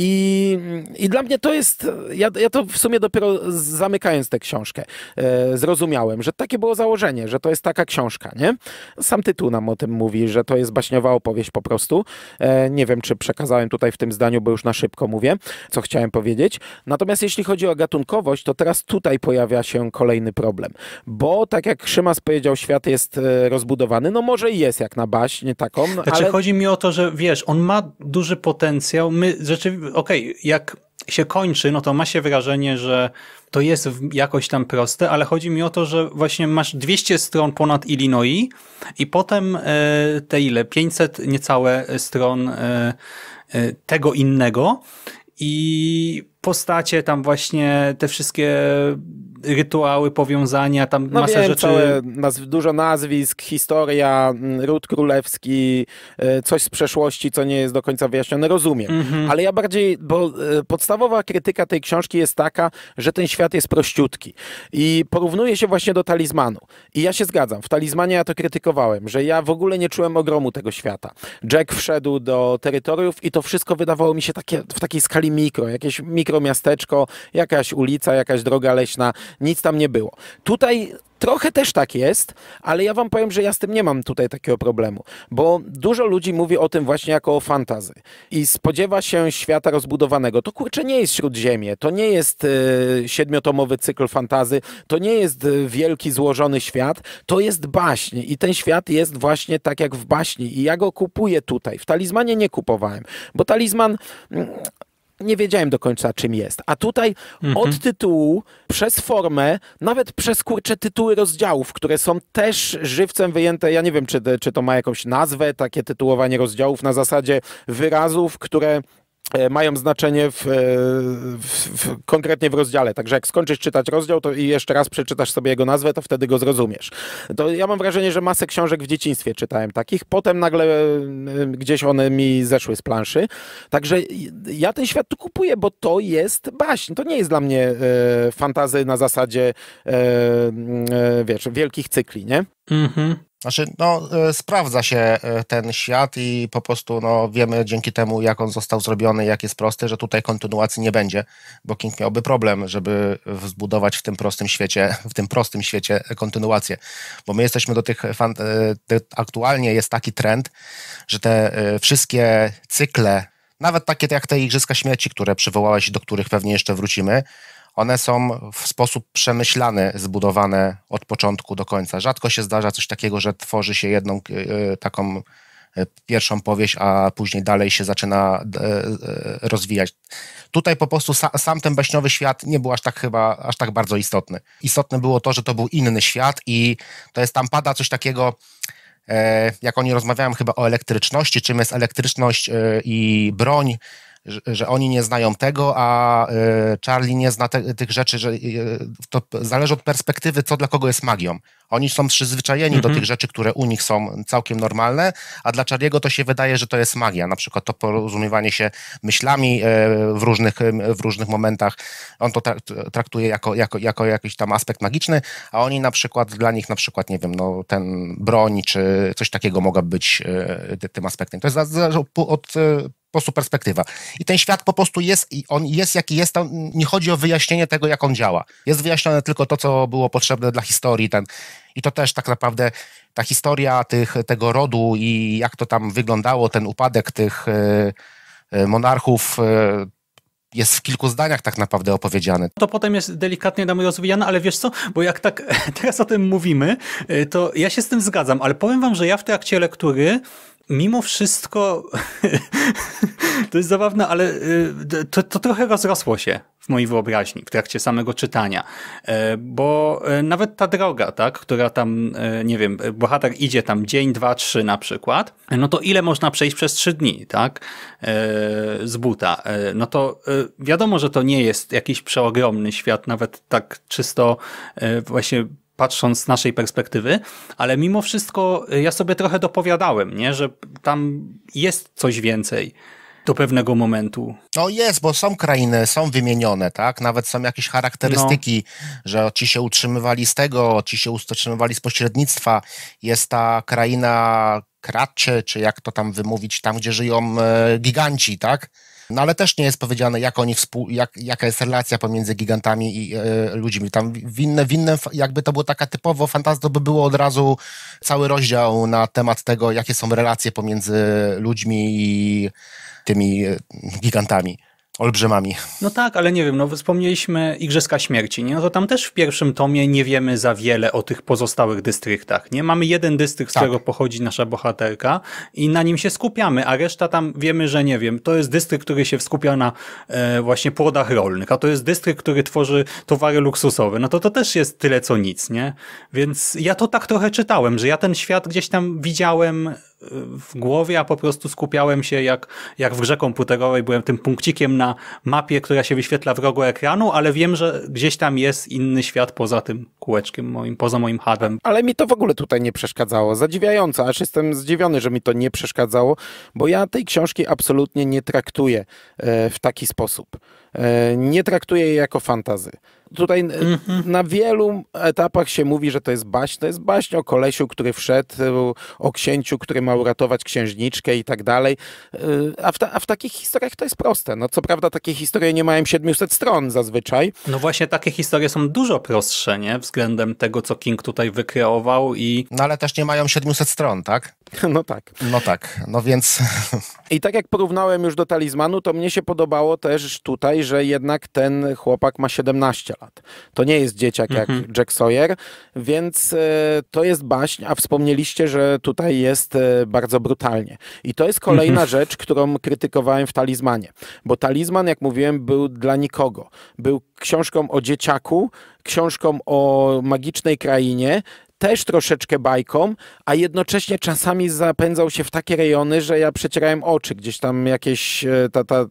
i, i dla mnie to jest, ja, ja to w sumie dopiero zamykając tę książkę e, zrozumiałem, że takie było założenie, że to jest taka książka, nie? Sam tytuł nam o tym mówi, że to jest baśniowa opowieść po prostu. E, nie wiem, czy przekazałem tutaj w tym zdaniu, bo już na szybko mówię, co chciałem powiedzieć. Natomiast jeśli chodzi o gatunkowość, to teraz tutaj pojawia się kolejny problem, bo tak jak Szymas powiedział, świat jest e, rozbudowany, no może i jest jak na baśń taką, znaczy, ale... chodzi mi o to, że wiesz, on ma duży potencjał, my rzeczywiście okej, okay, jak się kończy, no to ma się wrażenie, że to jest jakoś tam proste, ale chodzi mi o to, że właśnie masz 200 stron ponad Illinois i potem e, te ile? 500 niecałe stron e, e, tego innego i postacie tam właśnie te wszystkie rytuały, powiązania, tam no masę wiem, rzeczy. Całe, nazw, dużo nazwisk, historia, mm, ród królewski, y, coś z przeszłości, co nie jest do końca wyjaśnione, rozumiem. Mhm. Ale ja bardziej, bo y, podstawowa krytyka tej książki jest taka, że ten świat jest prościutki i porównuje się właśnie do talizmanu. I ja się zgadzam, w talizmanie ja to krytykowałem, że ja w ogóle nie czułem ogromu tego świata. Jack wszedł do terytoriów i to wszystko wydawało mi się takie, w takiej skali mikro, jakieś mikromiasteczko, jakaś ulica, jakaś droga leśna, nic tam nie było. Tutaj Trochę też tak jest, ale ja wam powiem, że ja z tym nie mam tutaj takiego problemu, bo dużo ludzi mówi o tym właśnie jako o fantazy i spodziewa się świata rozbudowanego. To kurczę nie jest Śródziemie, to nie jest y, siedmiotomowy cykl fantazy, to nie jest e, wielki, złożony świat, to jest baśń i ten świat jest właśnie tak jak w baśni i ja go kupuję tutaj. W talizmanie nie kupowałem, bo talizman... Mm, nie wiedziałem do końca, czym jest. A tutaj mhm. od tytułu, przez formę, nawet przez kurcze tytuły rozdziałów, które są też żywcem wyjęte. Ja nie wiem, czy, czy to ma jakąś nazwę, takie tytułowanie rozdziałów na zasadzie wyrazów, które E, mają znaczenie w, e, w, w, konkretnie w rozdziale. Także jak skończysz czytać rozdział to i jeszcze raz przeczytasz sobie jego nazwę, to wtedy go zrozumiesz. To ja mam wrażenie, że masę książek w dzieciństwie czytałem takich, potem nagle e, gdzieś one mi zeszły z planszy. Także ja ten świat tu kupuję, bo to jest baśń. To nie jest dla mnie e, fantazy na zasadzie e, e, wiesz, wielkich cykli, nie? Mhm. Znaczy, no, e, sprawdza się e, ten świat i po prostu no, wiemy dzięki temu, jak on został zrobiony, jak jest prosty, że tutaj kontynuacji nie będzie, bo King miałby problem, żeby zbudować w tym prostym świecie, w tym prostym świecie kontynuację. Bo my jesteśmy do tych, e, aktualnie jest taki trend, że te wszystkie cykle, nawet takie jak te Igrzyska Śmierci, które przywołałeś, do których pewnie jeszcze wrócimy, one są w sposób przemyślany zbudowane od początku do końca. Rzadko się zdarza coś takiego, że tworzy się jedną e, taką e, pierwszą powieść, a później dalej się zaczyna e, rozwijać. Tutaj po prostu sam ten baśniowy świat nie był aż tak chyba, aż tak bardzo istotny. Istotne było to, że to był inny świat i to jest tam pada coś takiego, jak oni rozmawiałem chyba o elektryczności, czym jest elektryczność i broń, że, oni nie znają tego, a y, Charlie nie zna te, tych rzeczy, że y, y, to zależy od perspektywy, co dla kogo jest magią. Oni są przyzwyczajeni mhm. do tych rzeczy, które u nich są całkiem normalne, a dla Charliego to się wydaje, że to jest magia. Na przykład to porozumiewanie się myślami w różnych, w różnych momentach. On to traktuje jako, jako, jako jakiś tam aspekt magiczny, a oni na przykład, dla nich na przykład, nie wiem, no, ten broń czy coś takiego mogłaby być tym aspektem. To jest od po prostu perspektywa. I ten świat po prostu jest, i on jest jaki jest, tam nie chodzi o wyjaśnienie tego, jak on działa. Jest wyjaśnione tylko to, co było potrzebne dla historii. Ten, I to też tak naprawdę ta historia tych, tego rodu i jak to tam wyglądało, ten upadek tych e, e, monarchów, e, jest w kilku zdaniach tak naprawdę opowiedziany. To potem jest delikatnie nam rozwijane, ale wiesz co, bo jak tak teraz o tym mówimy, to ja się z tym zgadzam, ale powiem wam, że ja w trakcie lektury mimo wszystko to jest zabawne, ale y, to, to, trochę rozrosło się w mojej wyobraźni w trakcie samego czytania, e, bo e, nawet ta droga, tak, która tam, e, nie wiem, bohater idzie tam dzień, dwa, trzy na przykład, no to ile można przejść przez trzy dni, tak, z buta, no to wiadomo, że to nie jest jakiś przeogromny świat, nawet tak czysto właśnie patrząc z naszej perspektywy, ale mimo wszystko y, ja sobie trochę dopowiadałem, nie? że tam jest coś więcej do pewnego momentu. No jest, bo są krainy, są wymienione, tak? Nawet są jakieś charakterystyki, no. że ci się utrzymywali z tego, ci się utrzymywali z pośrednictwa. Jest ta kraina kratczy, czy jak to tam wymówić, tam gdzie żyją e, giganci, tak? No ale też nie jest powiedziane, jak oni współ, jak, jaka jest relacja pomiędzy gigantami i e, ludźmi. Tam winne, winne, jakby to było taka typowo fantazja, by było od razu cały rozdział na temat tego, jakie są relacje pomiędzy ludźmi i tymi e, gigantami olbrzymami. No tak, ale nie wiem, no wspomnieliśmy Igrzyska Śmierci, nie? No to tam też w pierwszym tomie nie wiemy za wiele o tych pozostałych dystryktach, nie? Mamy jeden dystrykt, z tak. którego pochodzi nasza bohaterka i na nim się skupiamy, a reszta tam wiemy, że nie wiem, to jest dystrykt, który się skupia na e, właśnie płodach rolnych, a to jest dystrykt, który tworzy towary luksusowe, no to to też jest tyle co nic, nie? Więc ja to tak trochę czytałem, że ja ten świat gdzieś tam widziałem w głowie, a po prostu skupiałem się jak, jak w grze komputerowej, byłem tym punkcikiem na mapie, która się wyświetla w rogu ekranu, ale wiem, że gdzieś tam jest inny świat poza tym kółeczkiem moim, poza moim hubem. Ale mi to w ogóle tutaj nie przeszkadzało. Zadziwiające, aż jestem zdziwiony, że mi to nie przeszkadzało, bo ja tej książki absolutnie nie traktuję e, w taki sposób. E, nie traktuję jej jako fantazy. Tutaj mhm. na wielu etapach się mówi, że to jest baś. To jest baśń o kolesiu, który wszedł, o księciu, który ma uratować księżniczkę i tak dalej. E, a w, ta, a w takich historiach to jest proste. No co prawda takie historie nie mają 700 stron zazwyczaj. No właśnie takie historie są dużo prostsze, nie? Względem tego, co King tutaj wykreował i... No ale też nie mają 700 stron, tak? No tak. No tak, no więc... I tak jak porównałem już do Talizmanu, to mnie się podobało też tutaj, że jednak ten chłopak ma 17 lat. To nie jest dzieciak jak mhm. Jack Sawyer, więc e, to jest baśń, a wspomnieliście, że tutaj jest e, bardzo brutalnie. I to jest kolejna mhm. rzecz, którą krytykowałem w Talizmanie, bo Talizman, jak mówiłem, był dla nikogo. Był książką o dzieciaku, książką o magicznej krainie, też troszeczkę bajką, a jednocześnie czasami zapędzał się w takie rejony, że ja przecierałem oczy. Gdzieś tam jakieś, e, ta, ta,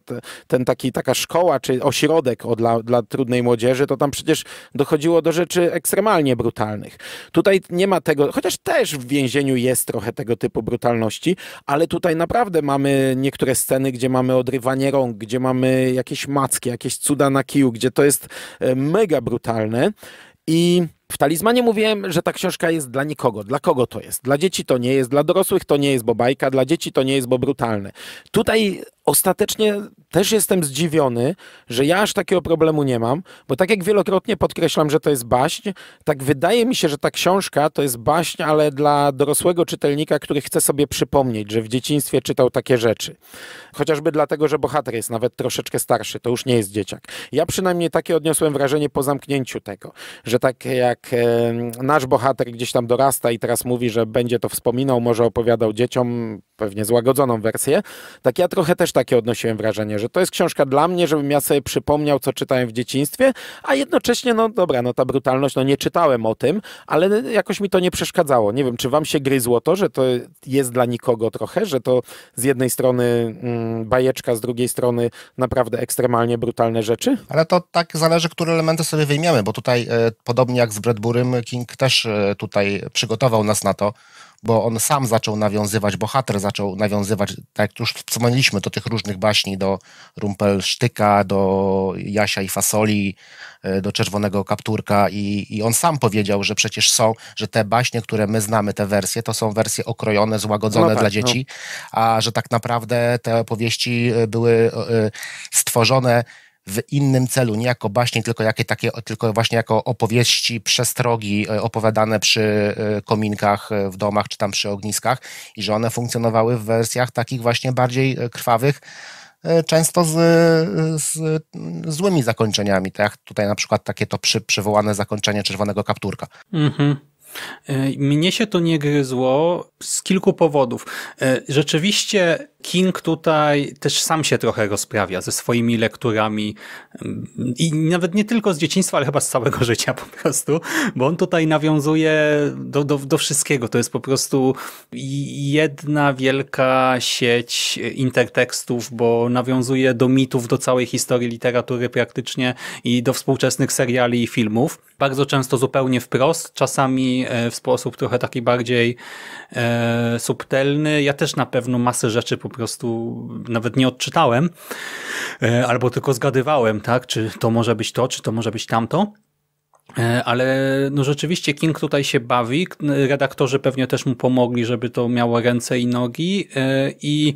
ten taki, taka szkoła czy ośrodek o, dla, dla trudnej młodzieży, to tam przecież dochodziło do rzeczy ekstremalnie brutalnych. Tutaj nie ma tego, chociaż też w więzieniu jest trochę tego typu brutalności, ale tutaj naprawdę mamy niektóre sceny, gdzie mamy odrywanie rąk, gdzie mamy jakieś macki, jakieś cuda na kiju, gdzie to jest e, mega brutalne. I w talizmanie mówiłem, że ta książka jest dla nikogo. Dla kogo to jest? Dla dzieci to nie jest, dla dorosłych to nie jest, bo bajka, dla dzieci to nie jest, bo brutalne. Tutaj ostatecznie też jestem zdziwiony, że ja aż takiego problemu nie mam, bo tak jak wielokrotnie podkreślam, że to jest baśń, tak wydaje mi się, że ta książka to jest baśń, ale dla dorosłego czytelnika, który chce sobie przypomnieć, że w dzieciństwie czytał takie rzeczy. Chociażby dlatego, że bohater jest nawet troszeczkę starszy, to już nie jest dzieciak. Ja przynajmniej takie odniosłem wrażenie po zamknięciu tego, że tak jak jak nasz bohater gdzieś tam dorasta i teraz mówi, że będzie to wspominał, może opowiadał dzieciom, pewnie złagodzoną wersję, tak ja trochę też takie odnosiłem wrażenie, że to jest książka dla mnie, żebym ja sobie przypomniał, co czytałem w dzieciństwie, a jednocześnie, no dobra, no ta brutalność, no nie czytałem o tym, ale jakoś mi to nie przeszkadzało. Nie wiem, czy wam się gryzło to, że to jest dla nikogo trochę, że to z jednej strony mm, bajeczka, z drugiej strony naprawdę ekstremalnie brutalne rzeczy? Ale to tak zależy, które elementy sobie wyjmiemy, bo tutaj y, podobnie jak z Fred Burym King też e, tutaj przygotował nas na to, bo on sam zaczął nawiązywać, bohater zaczął nawiązywać, tak jak już wspomnieliśmy, do tych różnych baśni, do Rumpelsztyka, do Jasia i Fasoli, e, do Czerwonego Kapturka i, i on sam powiedział, że przecież są, że te baśnie, które my znamy, te wersje, to są wersje okrojone, złagodzone no tak, dla dzieci, no. a że tak naprawdę te opowieści były e, stworzone w innym celu, nie jako baśnie, tylko, jakie takie, tylko właśnie jako opowieści, przestrogi e, opowiadane przy e, kominkach e, w domach czy tam przy ogniskach i że one funkcjonowały w wersjach takich właśnie bardziej krwawych, często z, z, złymi zakończeniami, tak tutaj na przykład takie to przy, przywołane zakończenie czerwonego kapturka. Mhm. Mnie się to nie gryzło z kilku powodów. Rzeczywiście King tutaj też sam się trochę rozprawia ze swoimi lekturami mm, i nawet nie tylko z dzieciństwa, ale chyba z całego życia po prostu, bo on tutaj nawiązuje do, do, do wszystkiego. To jest po prostu jedna wielka sieć intertekstów, bo nawiązuje do mitów, do całej historii literatury praktycznie i do współczesnych seriali i filmów. Bardzo często zupełnie wprost, czasami e, w sposób trochę taki bardziej e, subtelny. Ja też na pewno masę rzeczy po prostu nawet nie odczytałem, e, albo tylko zgadywałem, tak, czy to może być to, czy to może być tamto. E, ale no rzeczywiście King tutaj się bawi. Redaktorzy pewnie też mu pomogli, żeby to miało ręce i nogi. E, I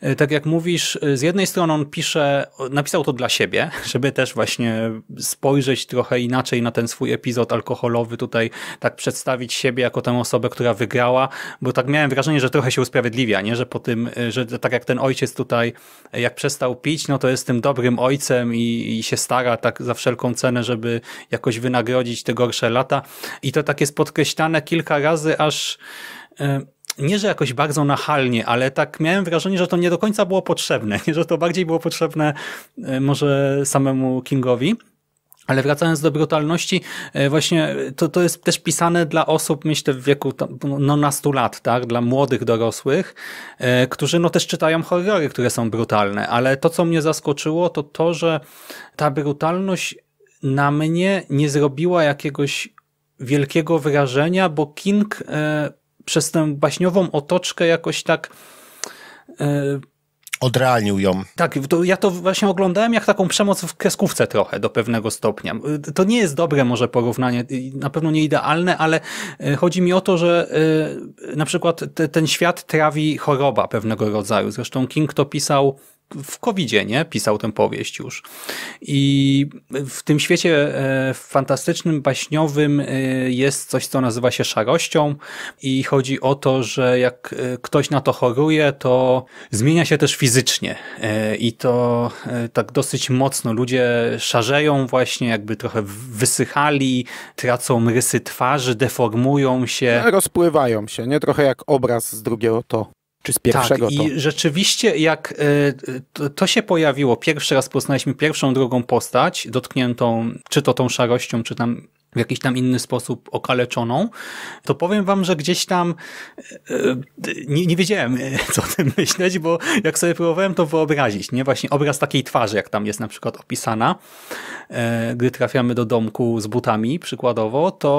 e, tak jak mówisz, z jednej strony on pisze, napisał to dla siebie, żeby też właśnie spojrzeć trochę inaczej na ten swój epizod alkoholowy, tutaj tak przedstawić siebie jako tę osobę, która wygrała, bo tak miałem wrażenie, że trochę się usprawiedliwia, nie? że po tym, że tak jak ten ojciec tutaj, jak przestał pić, no to jest tym dobrym ojcem i, i się stara tak za wszelką cenę, żeby jakoś wynagrodzić wynagrodzić te gorsze lata. I to takie jest podkreślane kilka razy, aż e, nie, że jakoś bardzo nachalnie, ale tak miałem wrażenie, że to nie do końca było potrzebne, że to bardziej było potrzebne e, może samemu Kingowi. Ale wracając do brutalności, e, właśnie to, to jest też pisane dla osób, myślę, w wieku no, no, nastu lat, tak? dla młodych dorosłych, którzy no, też czytają horrory, które są brutalne. Ale to, co mnie zaskoczyło, to to, że ta brutalność na mnie nie zrobiła jakiegoś wielkiego wrażenia, bo King e, przez tę baśniową otoczkę jakoś tak e, odrealnił ją. Tak, to ja to właśnie oglądałem jak taką przemoc w kreskówce trochę do pewnego stopnia. E, to nie jest dobre może porównanie, na pewno nie idealne, ale chodzi mi o to, że na przykład te, ten świat trawi choroba pewnego rodzaju. Zresztą King to pisał w covidzie, nie? Pisał tę powieść już. I w tym świecie e, fantastycznym, baśniowym e, jest coś, co nazywa się szarością i chodzi o to, że jak e, ktoś na to choruje, to zmienia się też fizycznie i to tak dosyć mocno. Ludzie szarzeją właśnie, jakby trochę wysychali, tracą rysy twarzy, deformują się. Rozpływają się, nie? Trochę jak obraz z drugiego to. Czy z tak, pierwszego tak, to? i rzeczywiście jak y, to się pojawiło, pierwszy raz poznaliśmy pierwszą, drugą postać dotkniętą czy to tą szarością, czy tam w jakiś tam inny sposób okaleczoną, to powiem wam, że gdzieś tam e, e, nie, nie wiedziałem, e, co o tym myśleć, bo jak sobie próbowałem to wyobrazić, nie? Właśnie obraz takiej twarzy, jak tam jest na przykład opisana, gdy trafiamy do domku z butami przykładowo, to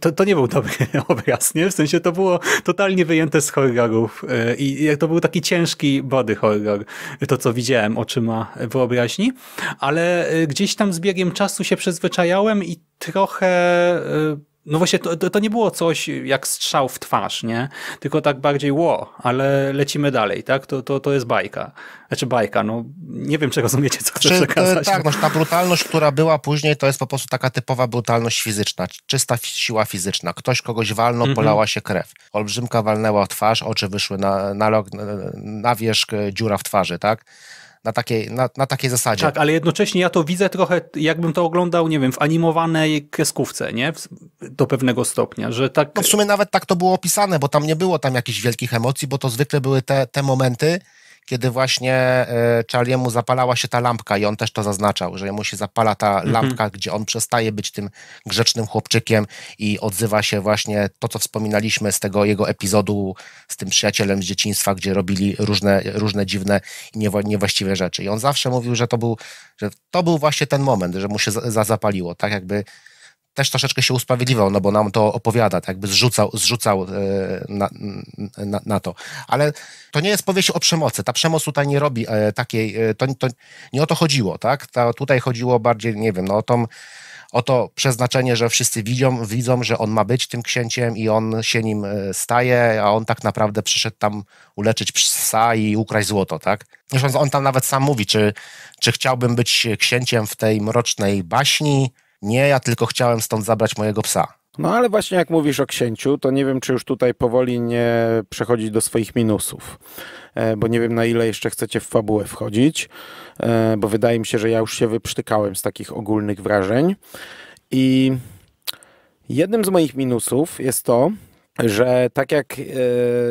to, to nie był dobry obraz, nie? W sensie to było totalnie wyjęte z horrorów i to był taki ciężki body horror, to co widziałem oczyma wyobraźni, ale gdzieś tam z biegiem czasu się przyzwyczaiłem przyswajałem i trochę y, no właśnie, to, to, to, nie było coś jak strzał w twarz, nie? Tylko tak bardziej ło, ale lecimy dalej, tak? To, to, to jest bajka. Znaczy bajka, no nie wiem, czy rozumiecie, co chcę e, przekazać. Tak, no, ta brutalność, która była później, to jest po prostu taka typowa brutalność fizyczna, czysta siła fizyczna. Ktoś kogoś walnął, mhm. polała się krew. Olbrzymka walnęła w twarz, oczy wyszły na, na, na, na wierzch, e, dziura w twarzy, tak? na takiej, na, na takiej zasadzie. Tak, ale jednocześnie ja to widzę trochę, jakbym to oglądał, nie wiem, w animowanej kreskówce, nie? Do pewnego stopnia, że tak... No w sumie nawet tak to było opisane, bo tam nie było tam jakichś wielkich emocji, bo to zwykle były te, te momenty, kiedy właśnie e, Charlieemu zapalała się ta lampka i on też to zaznaczał, że mu się zapala ta mhm. lampka, gdzie on przestaje być tym grzecznym chłopczykiem i odzywa się właśnie to, co wspominaliśmy z tego jego epizodu z tym przyjacielem z dzieciństwa, gdzie robili różne, różne dziwne i niewłaściwe rzeczy. I on zawsze mówił, że to był, że to był właśnie ten moment, że mu się za zapaliło, tak jakby też troszeczkę się usprawiedliwiał, no bo nam to opowiada, tak jakby zrzucał, zrzucał e, na, na, na, to. Ale to nie jest powieść o przemocy. Ta przemoc tutaj nie robi e, takiej, e, to, to nie o to chodziło, tak? tutaj chodziło bardziej, nie wiem, no o tą o to przeznaczenie, że wszyscy widzą, widzą, że on ma być tym księciem i on się nim staje, a on tak naprawdę przyszedł tam uleczyć psa i ukraść złoto, tak? Zresztą on tam nawet sam mówi, czy, czy chciałbym być księciem w tej mrocznej baśni, nie, ja tylko chciałem stąd zabrać mojego psa. No ale właśnie jak mówisz o księciu, to nie wiem, czy już tutaj powoli nie przechodzić do swoich minusów, e, bo nie wiem na ile jeszcze chcecie w fabułę wchodzić, e, bo wydaje mi się, że ja już się wyprztykałem z takich ogólnych wrażeń. I jednym z moich minusów jest to, że tak jak yy,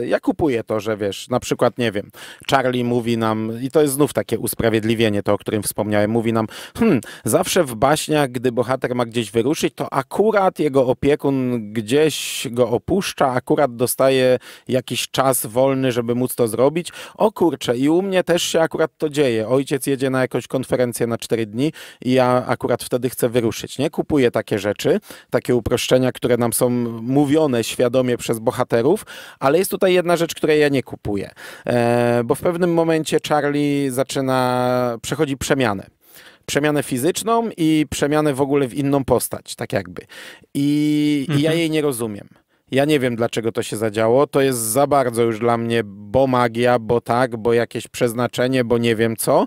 ja kupuję to, że wiesz, na przykład, nie wiem, Charlie mówi nam, i to jest znów takie usprawiedliwienie, to o którym wspomniałem, mówi nam, hmm, zawsze w baśniach, gdy bohater ma gdzieś wyruszyć, to akurat jego opiekun gdzieś go opuszcza, akurat dostaje jakiś czas wolny, żeby móc to zrobić. O kurczę, i u mnie też się akurat to dzieje. Ojciec jedzie na jakąś konferencję na cztery dni i ja akurat wtedy chcę wyruszyć, nie? Kupuję takie rzeczy, takie uproszczenia, które nam są mówione świadomie przez bohaterów, ale jest tutaj jedna rzecz, której ja nie kupuję, e, bo w pewnym momencie Charlie zaczyna, przechodzi przemianę przemianę fizyczną i przemianę w ogóle w inną postać, tak jakby. I, mhm. i ja mhm. jej nie rozumiem. Ja nie wiem, dlaczego to się zadziało. To jest za bardzo już dla mnie, bo magia, bo tak, bo jakieś przeznaczenie, bo nie wiem co.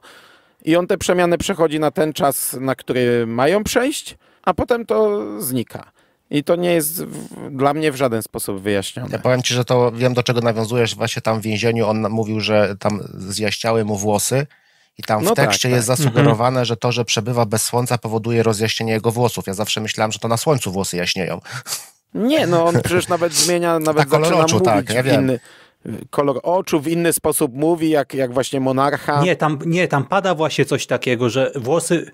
I on te przemiany przechodzi na ten czas, na który mają przejść, a potem to znika. I to nie jest w, dla mnie w żaden sposób wyjaśnione. Ja powiem ci, że to wiem, do czego nawiązujesz. Właśnie tam w więzieniu on mówił, że tam zjaściały mu włosy. I tam no w tak, tekście tak, tak. jest zasugerowane, mhm. że to, że przebywa bez słońca, powoduje rozjaśnienie jego włosów. Ja zawsze myślałem, że to na słońcu włosy jaśnieją. Nie, no on przecież nawet zmienia, nawet kolor oczu, tak, ja wiem. inny kolor oczu, w inny sposób mówi, jak, jak właśnie monarcha. Nie tam, nie, tam pada właśnie coś takiego, że włosy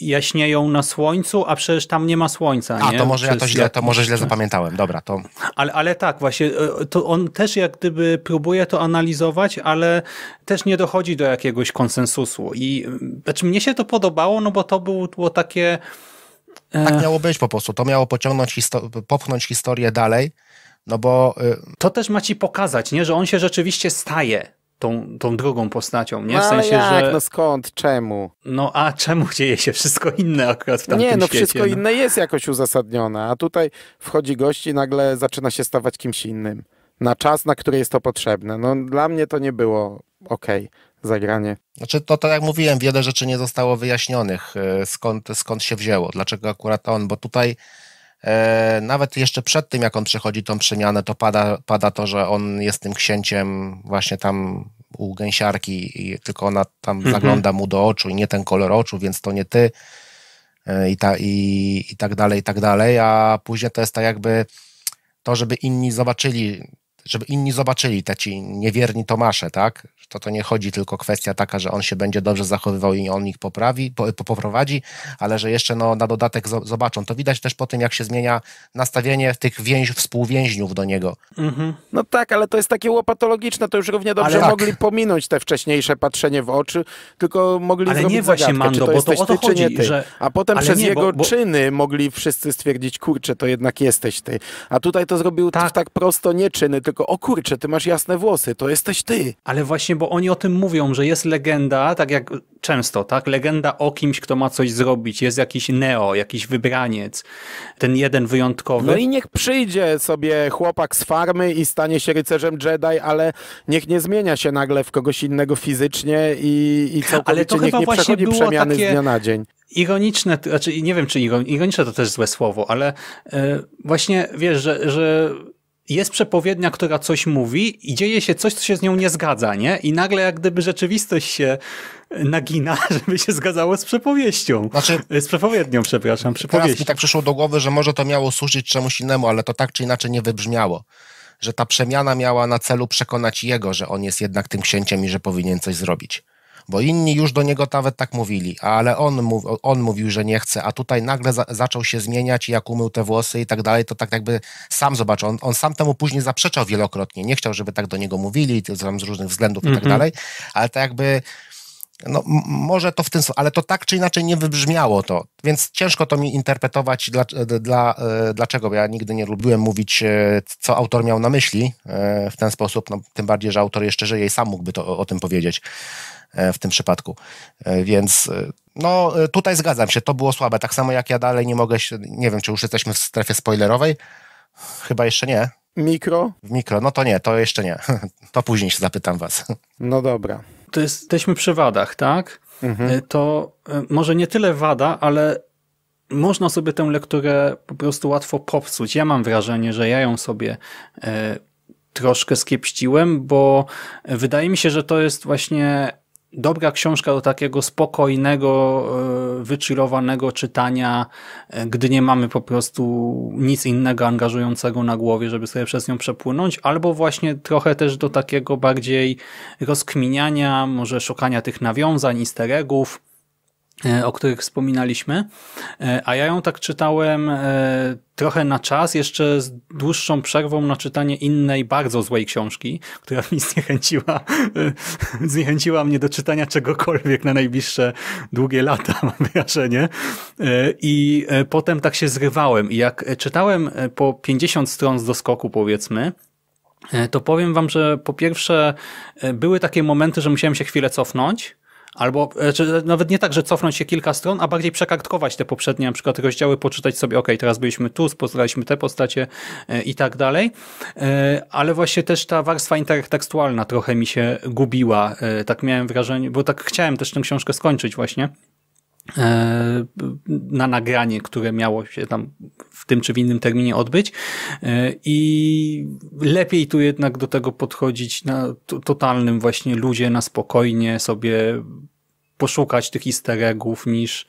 jaśnieją na słońcu, a przecież tam nie ma słońca. A, nie? to może Przez ja to źle, to może źle zapamiętałem, dobra. To... Ale, ale tak, właśnie, e, to on też jak gdyby próbuje to analizować, ale też nie dochodzi do jakiegoś konsensusu. I znaczy mnie się to podobało, no bo to było takie... E, tak miało być po prostu, to miało pociągnąć, popchnąć historię dalej, no bo y, to też ma ci pokazać, nie, że on się rzeczywiście staje tą, tą drugą postacią, nie? W no, sensie, jak? że... No skąd, czemu? No a czemu dzieje się wszystko inne akurat w tamtym Nie, no świecie, wszystko no. inne jest jakoś uzasadnione, a tutaj wchodzi gość i nagle zaczyna się stawać kimś innym. Na czas, na który jest to potrzebne. No dla mnie to nie było okej. Okay zagranie. Znaczy, to tak jak mówiłem, wiele rzeczy nie zostało wyjaśnionych, y, skąd, skąd się wzięło, dlaczego akurat on, bo tutaj E, nawet jeszcze przed tym, jak on przechodzi tą przemianę, to pada, pada to, że on jest tym księciem właśnie tam u gęsiarki i tylko ona tam mhm. zagląda mu do oczu i nie ten kolor oczu, więc to nie ty e, i, ta, i, i tak dalej, i tak dalej, a później to jest tak jakby to, żeby inni zobaczyli żeby inni zobaczyli, te ci niewierni Tomasze, tak? To to nie chodzi tylko kwestia taka, że on się będzie dobrze zachowywał i on ich poprawi, po, poprowadzi, ale że jeszcze no, na dodatek zobaczą. To widać też po tym, jak się zmienia nastawienie tych więź, współwięźniów do niego. Mhm. No tak, ale to jest takie łopatologiczne, to już równie dobrze tak. mogli pominąć te wcześniejsze patrzenie w oczy, tylko mogli ale zrobić nie właśnie zagadkę, Mando, to bo to o to ty, chodzi, ty. Że... A potem ale przez nie, jego bo, bo... czyny mogli wszyscy stwierdzić, kurczę, to jednak jesteś ty. A tutaj to zrobił tak, tak prosto nie czyny, tylko tylko o kurczę, ty masz jasne włosy, to jesteś ty. Ale właśnie, bo oni o tym mówią, że jest legenda, tak jak często, tak? Legenda o kimś, kto ma coś zrobić, jest jakiś neo, jakiś wybraniec, ten jeden wyjątkowy. No i niech przyjdzie sobie chłopak z farmy i stanie się rycerzem Jedi, ale niech nie zmienia się nagle w kogoś innego fizycznie i, i całkowicie ale to niech nie przechodzi przemiany takie... z dnia na dzień ironiczne, znaczy nie wiem, czy ironiczne to też złe słowo, ale e, właśnie wiesz, że, że jest przepowiednia, która coś mówi i dzieje się coś, co się z nią nie zgadza, nie? I nagle jak gdyby rzeczywistość się e, nagina, żeby się zgadzało z przepowiednią. Znaczy, e, z przepowiednią, przepraszam, przepowiedzią. Teraz mi tak przyszło do głowy, że może to miało służyć czemuś innemu, ale to tak czy inaczej nie wybrzmiało. Że ta przemiana miała na celu przekonać jego, że on jest jednak tym księciem i że powinien coś zrobić bo inni już do niego nawet tak mówili, ale on, mów, on mówił, że nie chce, a tutaj nagle za, zaczął się zmieniać i jak umył te włosy i tak dalej, to tak jakby sam zobaczył, on, on, sam temu później zaprzeczał wielokrotnie, nie chciał, żeby tak do niego mówili, z różnych względów mm -hmm. i tak mhm. dalej, ale tak jakby no, może to w tym, ale to tak czy inaczej nie wybrzmiało to, więc ciężko to mi interpretować, dla, dla, e, dlaczego. Ja nigdy nie lubiłem mówić, e, co autor miał na myśli e, w ten sposób, no, tym bardziej, że autor jeszcze żyje i sam mógłby to, o tym powiedzieć w tym przypadku. Więc no, tutaj zgadzam się, to było słabe. Tak samo jak ja dalej nie mogę się, nie wiem, czy już jesteśmy w strefie spoilerowej. Chyba jeszcze nie. Mikro? W mikro, no to nie, to jeszcze nie. To później się zapytam was. No dobra to jesteśmy przy wadach, tak? Mhm. E, to e, może nie tyle wada, ale można sobie tę lekturę po prostu łatwo popsuć. Ja mam wrażenie, że ja ją sobie e, troszkę skiepściłem, bo wydaje mi się, że to jest właśnie dobra książka do takiego spokojnego, e, wychillowanego czytania, e, gdy nie mamy po prostu nic innego angażującego na głowie, żeby sobie przez nią przepłynąć, albo właśnie trochę też do takiego bardziej rozkminiania, może szukania tych nawiązań, easter eggów, E, o których wspominaliśmy, e, a ja ją tak czytałem e, trochę na czas, jeszcze z dłuższą przerwą na czytanie innej bardzo złej książki, która mi zniechęciła, zniechęciła mnie do czytania czegokolwiek na najbliższe długie lata, mam wrażenie. I potem tak się zrywałem i jak czytałem po 50 stron z doskoku powiedzmy, to powiem wam, że po pierwsze były takie momenty, że musiałem się chwilę cofnąć, Albo e, e, nawet nie tak, że cofnąć się kilka stron, a bardziej przekartkować te poprzednie na przykład rozdziały, poczytać sobie, ok, teraz byliśmy tu, spoznaliśmy te postacie e, i tak dalej. Ale właśnie też ta warstwa intertekstualna trochę mi się gubiła. Tak miałem wrażenie, bo tak chciałem też tę książkę skończyć właśnie na nagranie, które miało się tam w tym czy w innym terminie odbyć i lepiej tu jednak do tego podchodzić na totalnym właśnie ludzie, na spokojnie sobie poszukać tych easter eggów, niż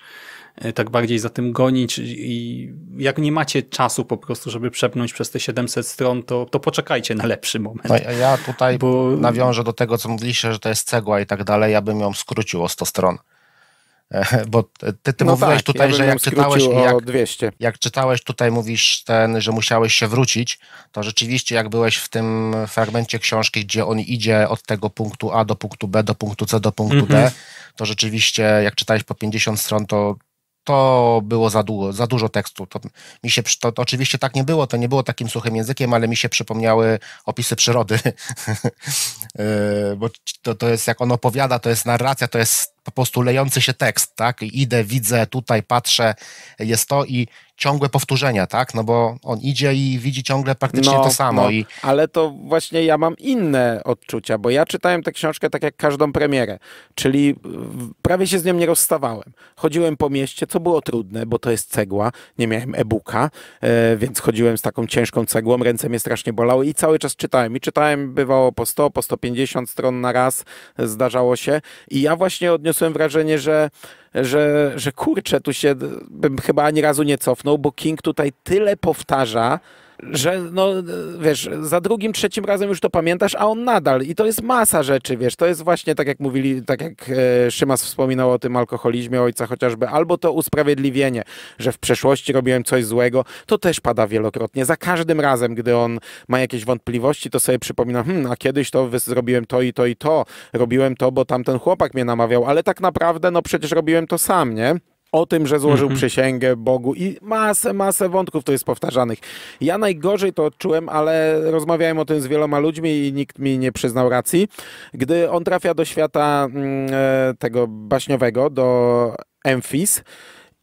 e, tak bardziej za tym gonić i jak nie macie czasu po prostu, żeby przepnąć przez te 700 stron, to, to poczekajcie na lepszy moment. No a ja tutaj bo... nawiążę do tego, co mówiliście, że to jest cegła i tak dalej, ja bym ją skrócił o 100 stron. E, bo ty, ty no mówiłeś tak, tutaj, ja że jak czytałeś, jak, jak, czytałeś tutaj, mówisz ten, że musiałeś się wrócić, to rzeczywiście jak byłeś w tym fragmencie książki, gdzie on idzie od tego punktu A do punktu B, do punktu C, do punktu D, mhm to rzeczywiście jak czytałeś po 50 stron, to to było za, za dużo tekstu. To mi się, to, to oczywiście tak nie było, to nie było takim suchym językiem, ale mi się przypomniały opisy przyrody, e, bo to, to jest, jak on opowiada, to jest narracja, to jest po prostu lejący się tekst, tak? Idę, widzę, tutaj patrzę, jest to i ciągłe powtórzenia, tak? No bo on idzie i widzi ciągle praktycznie no, to samo. No, i... Ale to właśnie ja mam inne odczucia, bo ja czytałem tę książkę tak jak każdą premierę, czyli prawie się z nią nie rozstawałem. Chodziłem po mieście, co było trudne, bo to jest cegła, nie miałem e-booka, e, więc chodziłem z taką ciężką cegłą, ręce mnie strasznie bolały i cały czas czytałem. I czytałem bywało po 100, po 150 stron na raz, zdarzało się. I ja właśnie odniosłem wrażenie, że że, że kurczę, tu się bym chyba ani razu nie cofnął, bo King tutaj tyle powtarza, że no wiesz, za drugim, trzecim razem już to pamiętasz, a on nadal. I to jest masa rzeczy, wiesz, to jest właśnie tak jak mówili, tak jak e, Szymas wspominał o tym alkoholizmie ojca chociażby, albo to usprawiedliwienie, że w przeszłości robiłem coś złego, to też pada wielokrotnie. Za każdym razem, gdy on ma jakieś wątpliwości, to sobie przypomina, hmm, a kiedyś to zrobiłem to i to i to, robiłem to, bo tamten chłopak mnie namawiał, ale tak naprawdę no przecież robiłem to sam, nie? o tym, że złożył mm -hmm. przysięgę Bogu i masę, masę wątków tu jest powtarzanych. Ja najgorzej to odczułem, ale rozmawiałem o tym z wieloma ludźmi i nikt mi nie przyznał racji. Gdy on trafia do świata mm, e, tego baśniowego, do Memphis,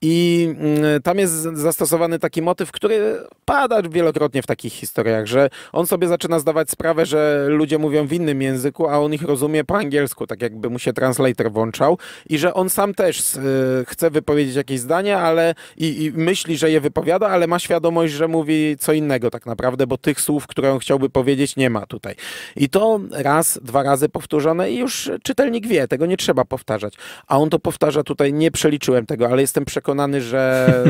i mm, tam jest zastosowany taki motyw, który pada wielokrotnie w takich historiach, że on sobie zaczyna zdawać sprawę, że ludzie mówią w innym języku, a on ich rozumie po angielsku, tak jakby mu się translator włączał i że on sam też y, chce wypowiedzieć jakieś zdania, ale i, i myśli, że je wypowiada, ale ma świadomość, że mówi co innego tak naprawdę, bo tych słów, które on chciałby powiedzieć, nie ma tutaj. I to raz, dwa razy powtórzone i już czytelnik wie, tego nie trzeba powtarzać. A on to powtarza tutaj, nie przeliczyłem tego, ale jestem przekonany, przekonany, że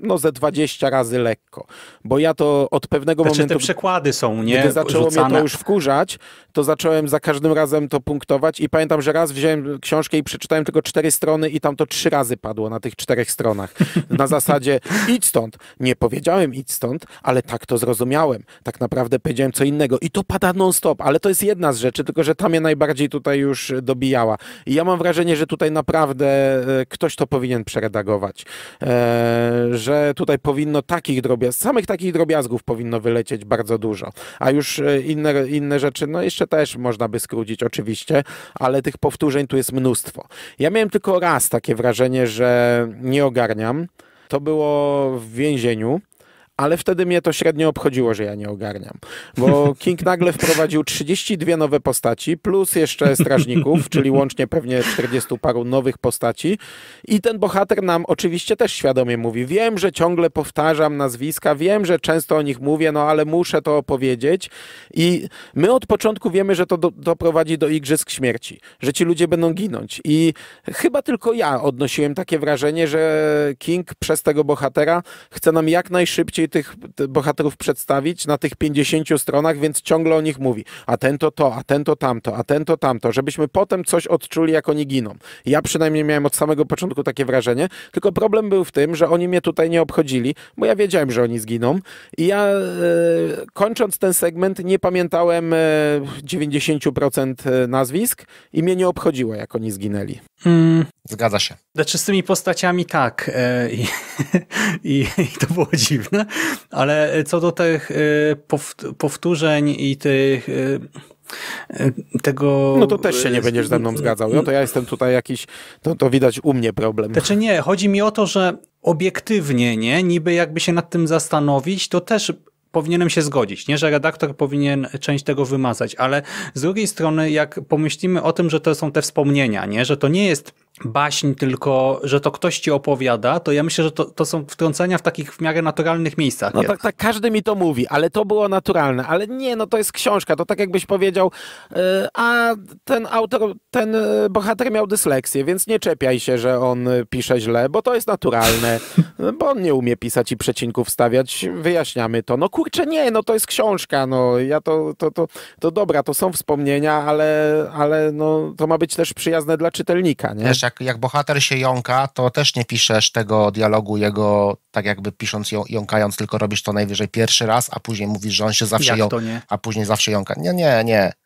no ze 20 razy lekko. Bo ja to od pewnego znaczy, momentu... te przekłady są, nie? Gdy zaczęło Rzucane. mnie to już wkurzać, to zacząłem za każdym razem to punktować i pamiętam, że raz wziąłem książkę i przeczytałem tylko cztery strony i tam to trzy razy padło na tych czterech stronach. Na zasadzie idź stąd. Nie powiedziałem idź stąd, ale tak to zrozumiałem. Tak naprawdę powiedziałem co innego. I to pada non-stop, ale to jest jedna z rzeczy, tylko że ta mnie najbardziej tutaj już dobijała. I ja mam wrażenie, że tutaj naprawdę e, ktoś to powinien przeredagować. E, że tutaj powinno takich drobiazgów, samych takich drobiazgów powinno wylecieć bardzo dużo. A już e, inne, inne rzeczy, no jeszcze też można by skrócić oczywiście, ale tych powtórzeń tu jest mnóstwo. Ja miałem tylko raz takie wrażenie, że nie ogarniam. To było w więzieniu ale wtedy mnie to średnio obchodziło, że ja nie ogarniam. Bo King nagle wprowadził 32 nowe postaci, plus jeszcze strażników, czyli łącznie pewnie 40 paru nowych postaci. I ten bohater nam oczywiście też świadomie mówi: Wiem, że ciągle powtarzam nazwiska, wiem, że często o nich mówię, no ale muszę to opowiedzieć. I my od początku wiemy, że to do, doprowadzi do igrzysk śmierci, że ci ludzie będą ginąć. I chyba tylko ja odnosiłem takie wrażenie, że King przez tego bohatera chce nam jak najszybciej tych bohaterów przedstawić na tych 50 stronach, więc ciągle o nich mówi. A ten to to, a ten to tamto, a ten to tamto, żebyśmy potem coś odczuli, jak oni giną. Ja przynajmniej miałem od samego początku takie wrażenie, tylko problem był w tym, że oni mnie tutaj nie obchodzili, bo ja wiedziałem, że oni zginą. I ja e, kończąc ten segment nie pamiętałem e, 90% e, nazwisk i mnie nie obchodziło, jak oni zginęli. Mm, Zgadza się. Znaczy z tymi postaciami tak e, i, i, i to było dziwne, ale co do tych e, powtórzeń i tych e, tego... No to też się nie będziesz ze mną zgadzał. No to ja jestem tutaj jakiś, to, to widać u mnie problem. Znaczy nie, chodzi mi o to, że obiektywnie, nie, niby jakby się nad tym zastanowić, to też powinienem się zgodzić, nie, że redaktor powinien część tego wymazać, ale z drugiej strony, jak pomyślimy o tym, że to są te wspomnienia, nie, że to nie jest baśń, tylko że to ktoś ci opowiada, to ja myślę, że to, to są wtrącenia w takich w miarę naturalnych miejscach. No tak, tak, każdy mi to mówi, ale to było naturalne, ale nie, no to jest książka, to tak jakbyś powiedział, yy, a ten autor, ten e, bohater miał dysleksję, więc nie czepiaj się, że on e, pisze źle, bo to jest naturalne, bo on nie umie pisać i przecinków stawiać, wyjaśniamy to. No kurczę, nie, no to jest książka, no ja to, to, to, to dobra, to są wspomnienia, ale, ale no, to ma być też przyjazne dla czytelnika, nie? jak, jak bohater się jąka, to też nie piszesz tego dialogu jego, tak jakby pisząc ją, jąkając, tylko robisz to najwyżej pierwszy raz, a później mówisz, że on się zawsze jąka, a później zawsze jąka. Nie, nie, nie.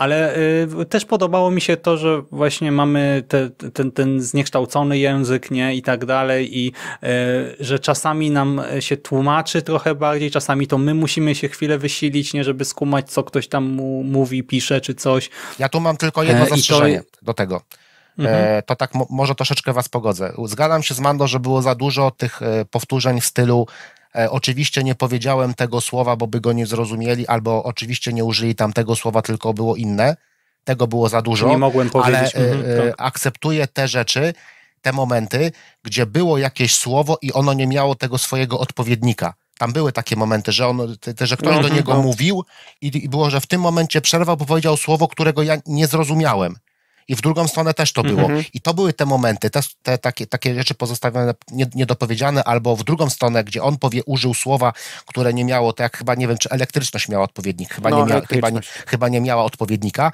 Ale y, też podobało mi się to, że właśnie mamy te, ten, ten zniekształcony język, nie i tak dalej, i y, że czasami nam się tłumaczy trochę bardziej, czasami to my musimy się chwilę wysilić, nie, żeby skumać, co ktoś tam mu mówi, pisze czy coś. Ja tu mam tylko jedno e, zastrzeżenie to... do tego. E, mhm. to tak może troszeczkę was pogodzę. Zgadzam się z Mando, że było za dużo tych e, powtórzeń w stylu E, oczywiście nie powiedziałem tego słowa, bo by go nie zrozumieli, albo oczywiście nie użyli tamtego słowa, tylko było inne. Tego było za dużo. Nie mogłem powiedzieć. Ale mhm, e, tak. akceptuję te rzeczy, te momenty, gdzie było jakieś słowo i ono nie miało tego swojego odpowiednika. Tam były takie momenty, że, on, te, że ktoś do mhm, niego tak. mówił i, i było, że w tym momencie przerwał, bo powiedział słowo, którego ja nie zrozumiałem. I w drugą stronę też to było. Mhm. I to były te momenty, te, te takie, takie rzeczy pozostawione niedopowiedziane, albo w drugą stronę, gdzie on powie, użył słowa, które nie miało, tak chyba nie wiem, czy elektryczność miała odpowiednik, chyba, no, nie, mia, chyba, nie, chyba nie miała odpowiednika.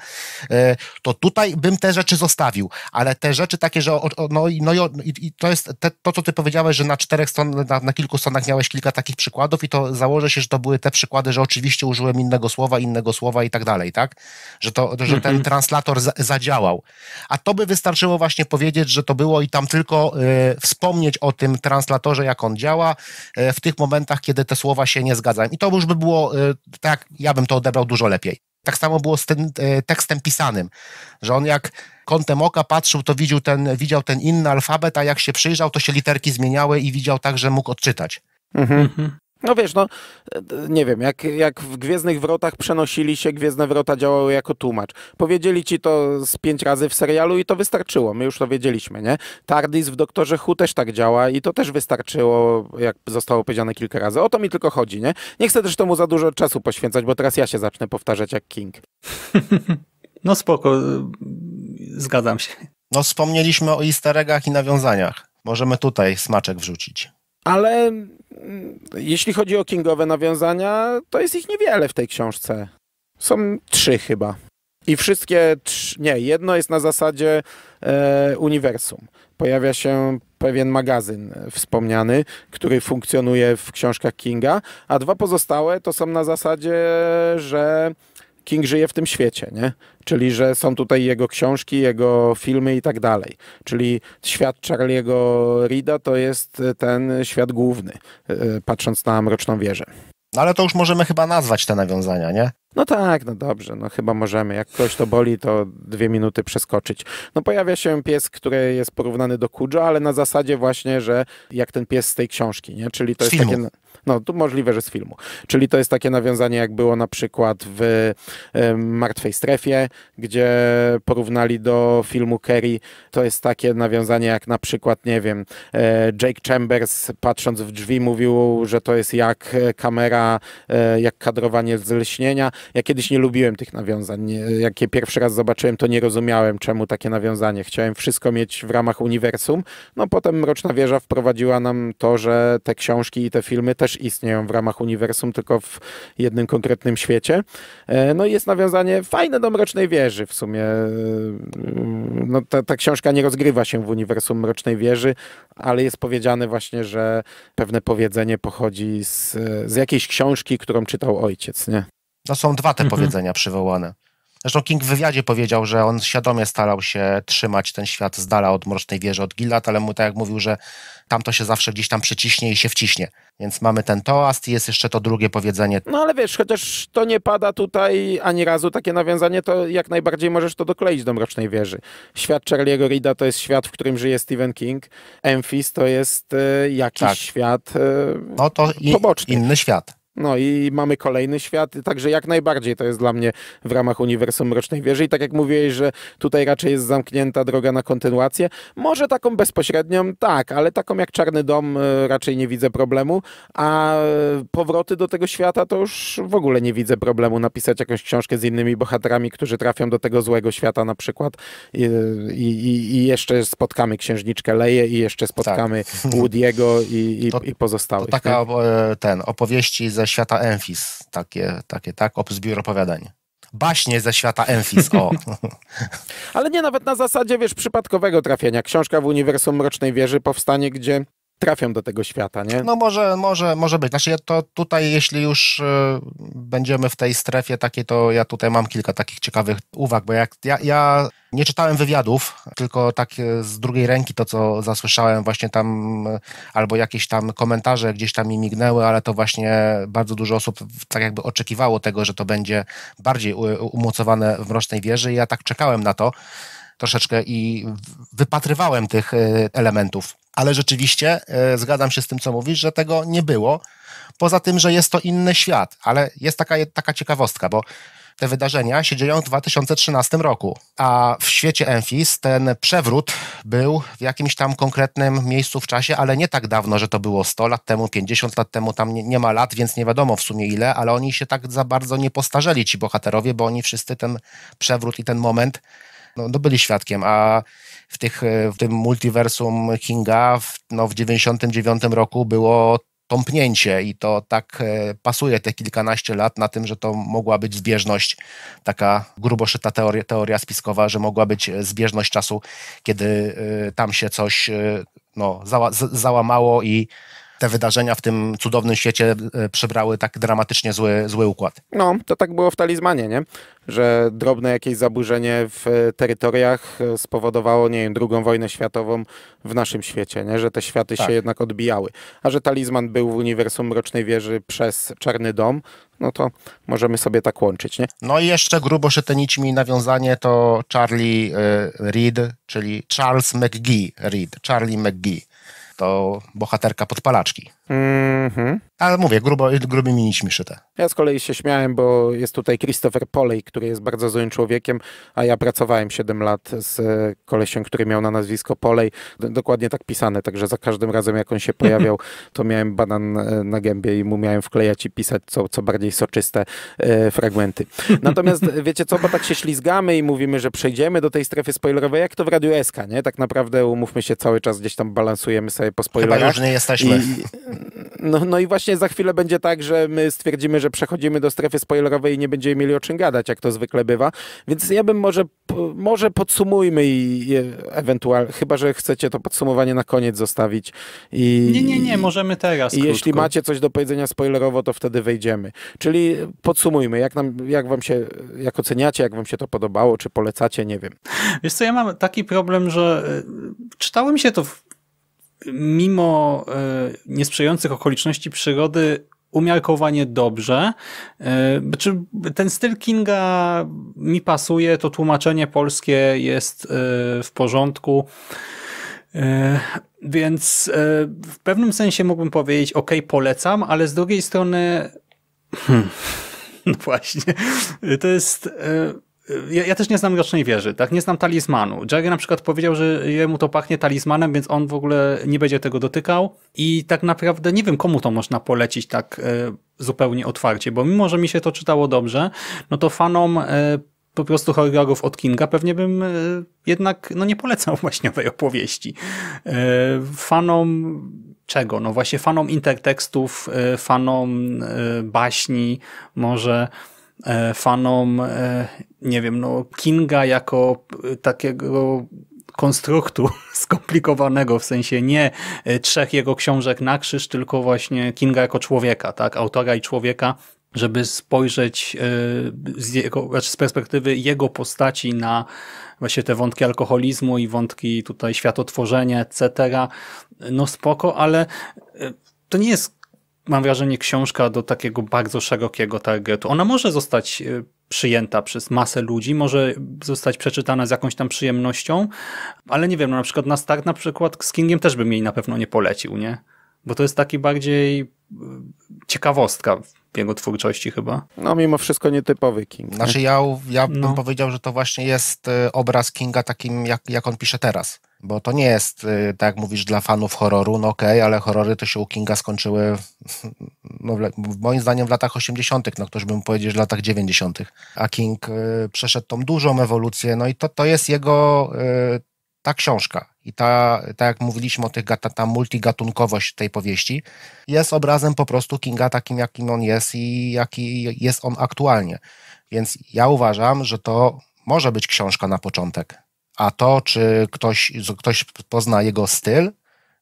E, to tutaj bym te rzeczy zostawił, ale te rzeczy takie, że o, o, no, i, no i, i to jest te, to, co ty powiedziałeś, że na czterech stronach, na, na kilku stronach miałeś kilka takich przykładów i to założę się, że to były te przykłady, że oczywiście użyłem innego słowa, innego słowa i tak dalej, tak? Że, to, że ten mhm. translator zadziałał. A to by wystarczyło właśnie powiedzieć, że to było i tam tylko y, wspomnieć o tym translatorze, jak on działa y, w tych momentach, kiedy te słowa się nie zgadzają. I to już by było, y, tak ja bym to odebrał dużo lepiej. Tak samo było z tym tekstem pisanym, że on jak kątem oka patrzył, to widział ten, widział ten inny alfabet, a jak się przyjrzał, to się literki zmieniały i widział tak, że mógł odczytać. Mhm. mhm. No wiesz, no nie wiem, jak, jak w Gwiezdnych Wrotach przenosili się, Gwiezdne Wrota działały jako tłumacz. Powiedzieli ci to z pięć razy w serialu i to wystarczyło, my już to wiedzieliśmy, nie? Tardis w Doktorze Hu też tak działa i to też wystarczyło, jak zostało powiedziane kilka razy. O to mi tylko chodzi, nie? Nie chcę też temu za dużo czasu poświęcać, bo teraz ja się zacznę powtarzać jak King. No spoko, zgadzam się. No wspomnieliśmy o easter eggach i nawiązaniach. Możemy tutaj smaczek wrzucić. Ale jeśli chodzi o kingowe nawiązania, to jest ich niewiele w tej książce. Są trzy chyba. I wszystkie trzy, nie, jedno jest na zasadzie e, uniwersum. Pojawia się pewien magazyn wspomniany, który funkcjonuje w książkach Kinga, a dwa pozostałe to są na zasadzie, że King żyje w tym świecie, nie? Czyli, że są tutaj jego książki, jego filmy i tak dalej. Czyli świat Charlie'ego Rida to jest e, ten świat główny, e, patrząc na Mroczną Wieżę. No ale to już możemy chyba nazwać te nawiązania, nie? No tak, no dobrze, no chyba możemy. Jak ktoś to boli, to dwie minuty przeskoczyć. No pojawia się pies, który jest porównany do Kujo, ale na zasadzie właśnie, że jak ten pies z tej książki, nie? Czyli to z jest filmu. takie... No, tu możliwe, że z filmu. Czyli to jest takie nawiązanie, jak było na przykład w Martwej Strefie, gdzie porównali do filmu Kerry. To jest takie nawiązanie, jak na przykład, nie wiem, e, Jake Chambers patrząc w drzwi mówił, że to jest jak e, kamera, e, jak kadrowanie z lśnienia. Ja kiedyś nie lubiłem tych nawiązań. Jak je pierwszy raz zobaczyłem, to nie rozumiałem, czemu takie nawiązanie. Chciałem wszystko mieć w ramach uniwersum. No potem Mroczna Wieża wprowadziła nam to, że te książki i te filmy też istnieją w ramach uniwersum, tylko w jednym konkretnym świecie. E, no i jest nawiązanie fajne do Mrocznej Wieży w sumie. E, no, ta, ta książka nie rozgrywa się w uniwersum Mrocznej Wieży, ale jest powiedziane właśnie, że pewne powiedzenie pochodzi z, z jakiejś książki, którą czytał ojciec, nie? No są dwa te mhm. powiedzenia przywołane. Zresztą King w wywiadzie powiedział, że on świadomie starał się trzymać ten świat z dala od Mrocznej Wieży, od Gilda, ale mu tak jak mówił, że tam to się zawsze gdzieś tam przyciśnie i się wciśnie. Więc mamy ten toast i jest jeszcze to drugie powiedzenie. No ale wiesz, chociaż to nie pada tutaj ani razu takie nawiązanie, to jak najbardziej możesz to dokleić do Mrocznej Wieży. Świat Charlie'ego Rida to jest świat, w którym żyje Stephen King. Memphis to jest y, jakiś tak. świat y, no to poboczny. inny świat. No i mamy kolejny świat, także jak najbardziej to jest dla mnie w ramach uniwersum Mrocznej Wieży i tak jak mówiłeś, że tutaj raczej jest zamknięta droga na kontynuację, może taką bezpośrednią, tak, ale taką jak Czarny Dom e, raczej nie widzę problemu, a e, powroty do tego świata to już w ogóle nie widzę problemu napisać jakąś książkę z innymi bohaterami, którzy trafią do tego złego świata na przykład i, i, i jeszcze spotkamy księżniczkę Leję i jeszcze spotkamy tak. Woody'ego i, i, i pozostałych. To taka e, ten, opowieści ze ze świata Memphis, takie, takie tak, opis biur opowiadań baśnie ze świata Memphis, o. Ale nie nawet na zasadzie, wiesz, przypadkowego trafienia. Książka w Uniwersum Mrocznej Wieży powstanie, gdzie trafią do tego świata, nie? No może, może, może być. Znaczy ja to tutaj, jeśli już e, będziemy w tej strefie takiej, to ja tutaj mam kilka takich ciekawych uwag, bo jak ja, ja nie czytałem wywiadów, tylko tak e, z drugiej ręki to, co zasłyszałem właśnie tam, e, albo jakieś tam komentarze gdzieś tam mi mignęły, ale to właśnie bardzo dużo osób tak jakby oczekiwało tego, że to będzie bardziej umocowane w Mrocznej Wieży i ja tak czekałem na to troszeczkę i wypatrywałem tych elementów ale rzeczywiście e, zgadzam się z tym, co mówisz, że tego nie było. Poza tym, że jest to inny świat, ale jest taka, taka ciekawostka, bo te wydarzenia się dzieją w 2013 roku, a w świecie Memphis ten przewrót był w jakimś tam konkretnym miejscu w czasie, ale nie tak dawno, że to było 100 lat temu, 50 lat temu, tam nie, nie ma lat, więc nie wiadomo w sumie ile, ale oni się tak za bardzo nie postarzeli, ci bohaterowie, bo oni wszyscy ten przewrót i ten moment no, no byli świadkiem, a w, tych, e, w tym multiversum Kinga w, no, w 99 roku było tąpnięcie i to tak e, pasuje te kilkanaście lat na tym, że to mogła być zbieżność, taka gruboszyta teoria, teoria spiskowa, że mogła być e, zbieżność czasu, kiedy tam się coś no, załamało i te wydarzenia w tym cudownym świecie e, przybrały tak dramatycznie zły, zły układ. No, to tak było w talizmanie, nie? Że drobne jakieś zaburzenie w e, terytoriach e, spowodowało, nie wiem, drugą wojnę światową w naszym świecie, nie? Że te światy tak. się jednak odbijały. A że talizman był w uniwersum Mrocznej Wieży przez Czarny Dom, no to możemy sobie tak łączyć, nie? No i jeszcze grubo się te nawiązanie to Charlie Reed, czyli Charles McGee Reed, Charlie McGee to bohaterka podpalaczki. Mhm. Ale mówię, grubo, grubymi nićmi szyte. Ja z kolei się śmiałem, bo jest tutaj Christopher Polej, który jest bardzo złym człowiekiem, a ja pracowałem 7 lat z e, kolesią, który miał na nazwisko Polej. Dokładnie tak pisane, także za każdym razem, jak on się pojawiał, to miałem banan e, na gębie i mu miałem wklejać i pisać co, co bardziej soczyste e, fragmenty. Natomiast e, wiecie co, bo tak się ślizgamy i mówimy, że przejdziemy do tej strefy spoilerowej, jak to w Radiu SK, nie? Tak naprawdę, umówmy się, cały czas gdzieś tam balansujemy sobie po spoilerach. Chyba różnie nie jesteśmy. I, No, no i właśnie za chwilę będzie tak, że my stwierdzimy, że przechodzimy do strefy spoilerowej i nie będziemy mieli o czym gadać, jak to zwykle bywa. Więc ja bym może, może podsumujmy i, i ewentualnie, chyba że chcecie to podsumowanie na koniec zostawić. I, nie, nie, nie, możemy teraz. I jeśli macie coś do powiedzenia spoilerowo, to wtedy wejdziemy. Czyli podsumujmy, jak, nam, jak wam się, jak oceniacie, jak wam się to podobało, czy polecacie, nie wiem. Wiesz co, ja mam taki problem, że e, czytało mi się to w mimo e, niesprzyjających okoliczności przyrody umiarkowanie dobrze. E, czy ten styl Kinga mi pasuje, to tłumaczenie polskie jest e, w porządku. Więc w pewnym sensie mógłbym powiedzieć, ok, polecam, ale z drugiej strony, hmm, no właśnie, to jest ja, ja, też nie znam rocznej wieży, tak? Nie znam talizmanu. Jagger na przykład powiedział, że jemu to pachnie talizmanem, więc on w ogóle nie będzie tego dotykał. I tak naprawdę nie wiem, komu to można polecić tak e, zupełnie otwarcie, bo mimo, że mi się to czytało dobrze, no to fanom e, po prostu horrorów od Kinga pewnie bym e, jednak no nie polecał właśnie tej opowieści. Fanom czego? No właśnie fanom intertekstów, fanom baśni może... E, fanom, e, nie wiem, no Kinga jako e, takiego konstruktu skomplikowanego, w sensie nie trzech jego książek na krzyż, tylko właśnie Kinga jako człowieka, tak, autora i człowieka, żeby spojrzeć z, jego, znaczy z perspektywy jego postaci na właśnie te wątki alkoholizmu i wątki tutaj światotworzenia, etc. No spoko, ale to nie jest mam wrażenie, książka do takiego bardzo szerokiego targetu. Ona może zostać e, przyjęta przez masę ludzi, może zostać przeczytana z jakąś tam przyjemnością, ale nie wiem, no na przykład na start na przykład z Kingiem też bym jej na pewno nie polecił, nie? Bo to jest taki bardziej e, ciekawostka w jego twórczości chyba. No mimo wszystko nietypowy King. Znaczy ja, ja bym no. powiedział, że to właśnie jest e, obraz Kinga takim, jak, jak on pisze teraz. Bo to nie jest, y, tak jak mówisz, dla fanów horroru, no okej, okay, ale horrory to się u Kinga skończyły, no, moim zdaniem, w latach 80., no ktoś bym powiedział, że w latach 90., a King y, przeszedł tą dużą ewolucję, no i to, to jest jego y, ta książka. I ta, tak jak mówiliśmy o tych, ta, ta multigatunkowość tej powieści, jest obrazem po prostu Kinga takim, jakim on jest i jaki jest on aktualnie. Więc ja uważam, że to może być książka na początek, a to, czy ktoś, ktoś pozna jego styl,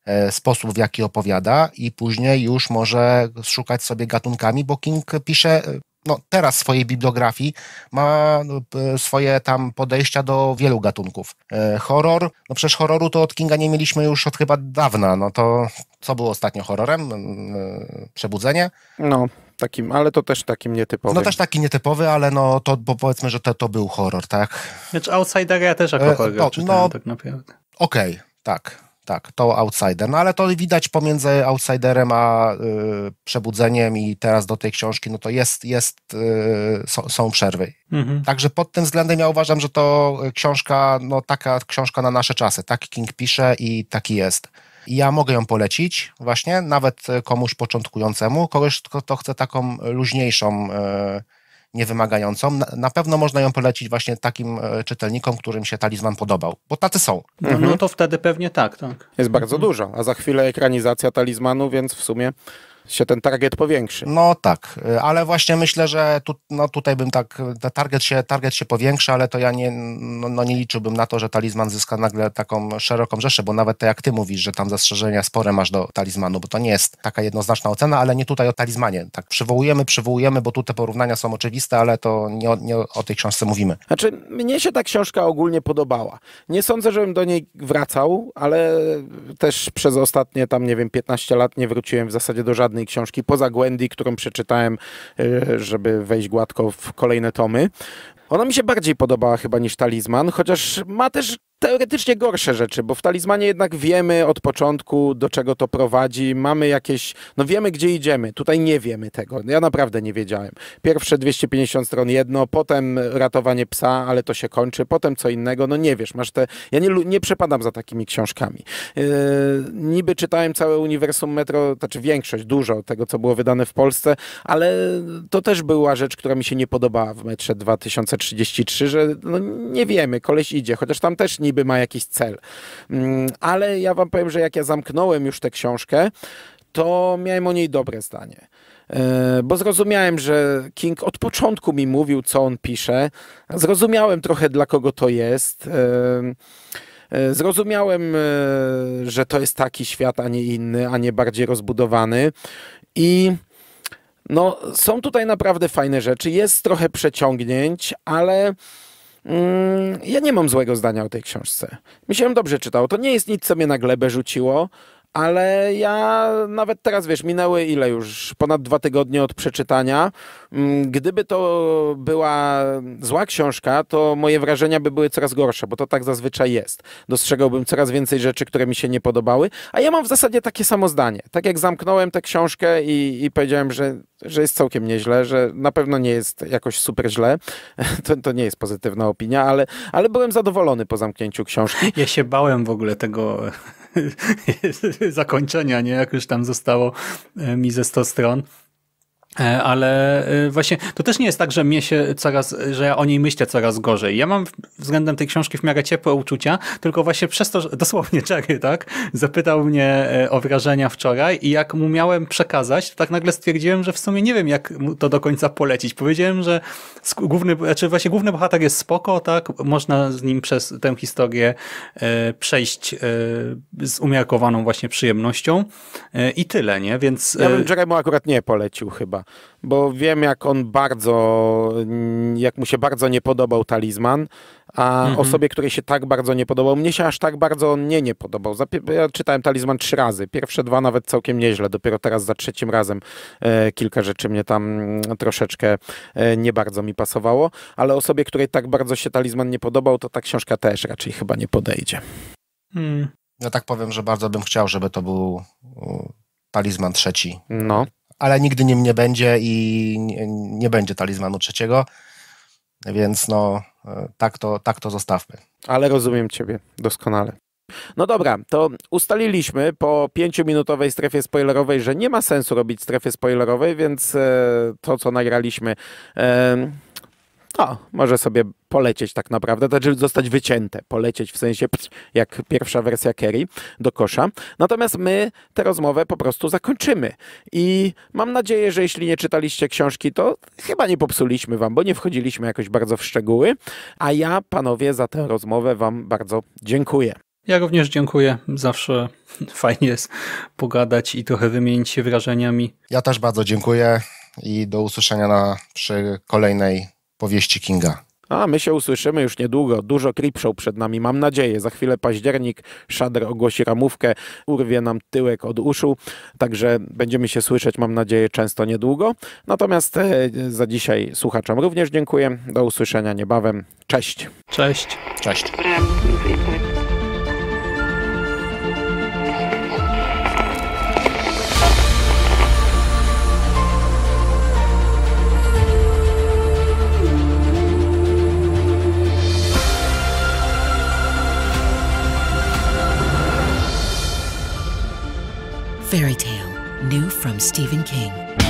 e, sposób, w jaki opowiada, i później już może szukać sobie gatunkami, bo King pisze. E, no, teraz w swojej bibliografii ma no, swoje tam podejścia do wielu gatunków. E, horror, no przecież horroru to od Kinga nie mieliśmy już od chyba dawna. No to co było ostatnio horrorem? Mm, przebudzenie? No. Takim, ale to też takim nietypowym. No też taki nietypowy, ale no to, bo powiedzmy, że to, to był horror, tak? Znaczy Outsider ja też jako e, horror e, no, czytałem no, tak naprawdę. Okej, okay, tak. Tak, to Outsider. No ale to widać pomiędzy Outsiderem a y, Przebudzeniem i teraz do tej książki, no to jest, jest y, są, są, przerwy. Mhm. Także pod tym względem ja uważam, że to książka, no taka książka na nasze czasy. Tak King pisze i taki jest. Ja mogę ją polecić właśnie, nawet e, komuś początkującemu, kogoś, kto chce taką e, luźniejszą e, niewymagającą. Na, pewno można ją polecić właśnie takim czytelnikom, którym się talizman podobał, bo tacy są. No, no mhm. No to wtedy pewnie tak, tak. Jest bardzo mhm. dużo, a za chwilę ekranizacja talizmanu, więc w sumie się ten target powiększy. No tak, ale właśnie myślę, że tu, no tutaj bym tak, target się, target się powiększy, ale to ja nie, no, no nie liczyłbym na to, że talizman zyska nagle taką szeroką rzeszę, bo nawet te tak jak ty mówisz, że tam zastrzeżenia spore masz do talizmanu, bo to nie jest taka jednoznaczna ocena, ale nie tutaj o talizmanie. Tak, przywołujemy, przywołujemy, bo tu te porównania są oczywiste, ale to nie o, nie o tej książce mówimy. Znaczy, mnie się ta książka ogólnie podobała. Nie sądzę, żebym do niej wracał, ale też przez ostatnie tam, nie wiem, 15 lat nie wróciłem w zasadzie do żadnej żadnej książki poza Gwendy, którą przeczytałem, e, żeby wejść gładko w kolejne tomy. Ona mi się bardziej podobała chyba niż talizman, chociaż ma też teoretycznie gorsze rzeczy, bo w talizmanie jednak wiemy od początku, do czego to prowadzi, mamy jakieś, no wiemy, gdzie idziemy. Tutaj nie wiemy tego. Ja naprawdę nie wiedziałem. Pierwsze 250 stron jedno, potem ratowanie psa, ale to się kończy, potem co innego, no nie wiesz, masz te... Ja nie, nie przepadam za takimi książkami. Yy, niby czytałem całe uniwersum Metro, znaczy większość, dużo tego, co było wydane w Polsce, ale to też była rzecz, która mi się nie podobała w Metrze 2000 33, że no nie wiemy, koleś idzie, chociaż tam też niby ma jakiś cel. Mm, ale ja wam powiem, że jak ja zamknąłem już tę książkę, to miałem o niej dobre zdanie e, bo zrozumiałem, że King od początku mi mówił, co on pisze. Zrozumiałem trochę, dla kogo to jest. E, e, zrozumiałem, że to jest taki świat, a nie inny, a nie bardziej rozbudowany. I no, są tutaj naprawdę fajne rzeczy, jest trochę przeciągnięć, ale mm, ja nie mam złego zdania o tej książce. Mi się dobrze czytało. To nie jest nic, co mnie na glebę rzuciło ale ja nawet teraz, wiesz, minęły ile już? Ponad dwa tygodnie od przeczytania. Mm, gdyby to była zła książka, to moje wrażenia by były coraz gorsze, bo to tak zazwyczaj jest. Dostrzegałbym coraz więcej rzeczy, które mi się nie podobały, a ja mam w zasadzie takie samo zdanie. Tak jak zamknąłem tę książkę i, i powiedziałem, że, że jest całkiem nieźle, że na pewno nie jest jakoś super źle, to, to nie jest pozytywna opinia, ale, ale byłem zadowolony po zamknięciu książki. Ja się bałem w ogóle tego zakończenia, nie? Jak już tam zostało e, mi ze 100 stron. E, ale e, właśnie to też nie jest tak, że mnie się coraz, że ja o niej myślę coraz gorzej. Ja mam względem tej książki w miarę ciepłe uczucia, tylko właśnie przez to, że dosłownie Jerry, tak? Zapytał mnie e, o wrażenia wczoraj i jak mu miałem przekazać, to tak nagle stwierdziłem, że w sumie nie wiem, jak mu to do końca polecić. Powiedziałem, że główny, znaczy właśnie główny bohater jest spoko, tak? Można z nim przez tę historię przejść z umiarkowaną właśnie przyjemnością i tyle, nie? Więc. Ja bym mu akurat nie polecił chyba bo wiem, jak on bardzo, mm, jak mu się bardzo nie podobał talizman, a mhm. osobie, której się tak bardzo nie podobał, mnie się aż tak bardzo on nie nie podobał. Ja czytałem talizman trzy razy, pierwsze dwa nawet całkiem nieźle, dopiero teraz za trzecim razem e, kilka rzeczy mnie tam mm, troszeczkę e, nie bardzo mi pasowało, ale osobie, której tak bardzo się talizman nie podobał, to ta książka też raczej chyba nie podejdzie. Hmm. Ja tak powiem, że bardzo bym chciał, żeby to był mm, talizman trzeci. No ale nigdy nim nie będzie i nie, nie będzie talizmanu trzeciego. Więc no, e, tak to, tak to zostawmy. Ale rozumiem Ciebie doskonale. No dobra, to ustaliliśmy po pięciominutowej strefie spoilerowej, że nie ma sensu robić strefy spoilerowej, więc e, to, co nagraliśmy, to może sobie polecieć tak naprawdę, to znaczy zostać wycięte, polecieć w sensie jak pierwsza wersja Kerry do kosza. Natomiast my tę rozmowę po prostu zakończymy. I mam nadzieję, że jeśli nie czytaliście książki, to chyba nie popsuliśmy wam, bo nie wchodziliśmy jakoś bardzo w szczegóły. A ja, panowie, za tę rozmowę wam bardzo dziękuję. Ja również dziękuję. Zawsze fajnie jest pogadać i trochę wymienić się wrażeniami. Ja też bardzo dziękuję i do usłyszenia na, przy kolejnej powieści Kinga. A my się usłyszymy już niedługo. Dużo creepshow przed nami, mam nadzieję. Za chwilę październik, szadr ogłosi ramówkę, urwie nam tyłek od uszu, także będziemy się słyszeć, mam nadzieję, często niedługo. Natomiast e, za dzisiaj słuchaczom również dziękuję. Do usłyszenia niebawem. Cześć. Cześć. Cześć. fairy tale, new from Stephen King.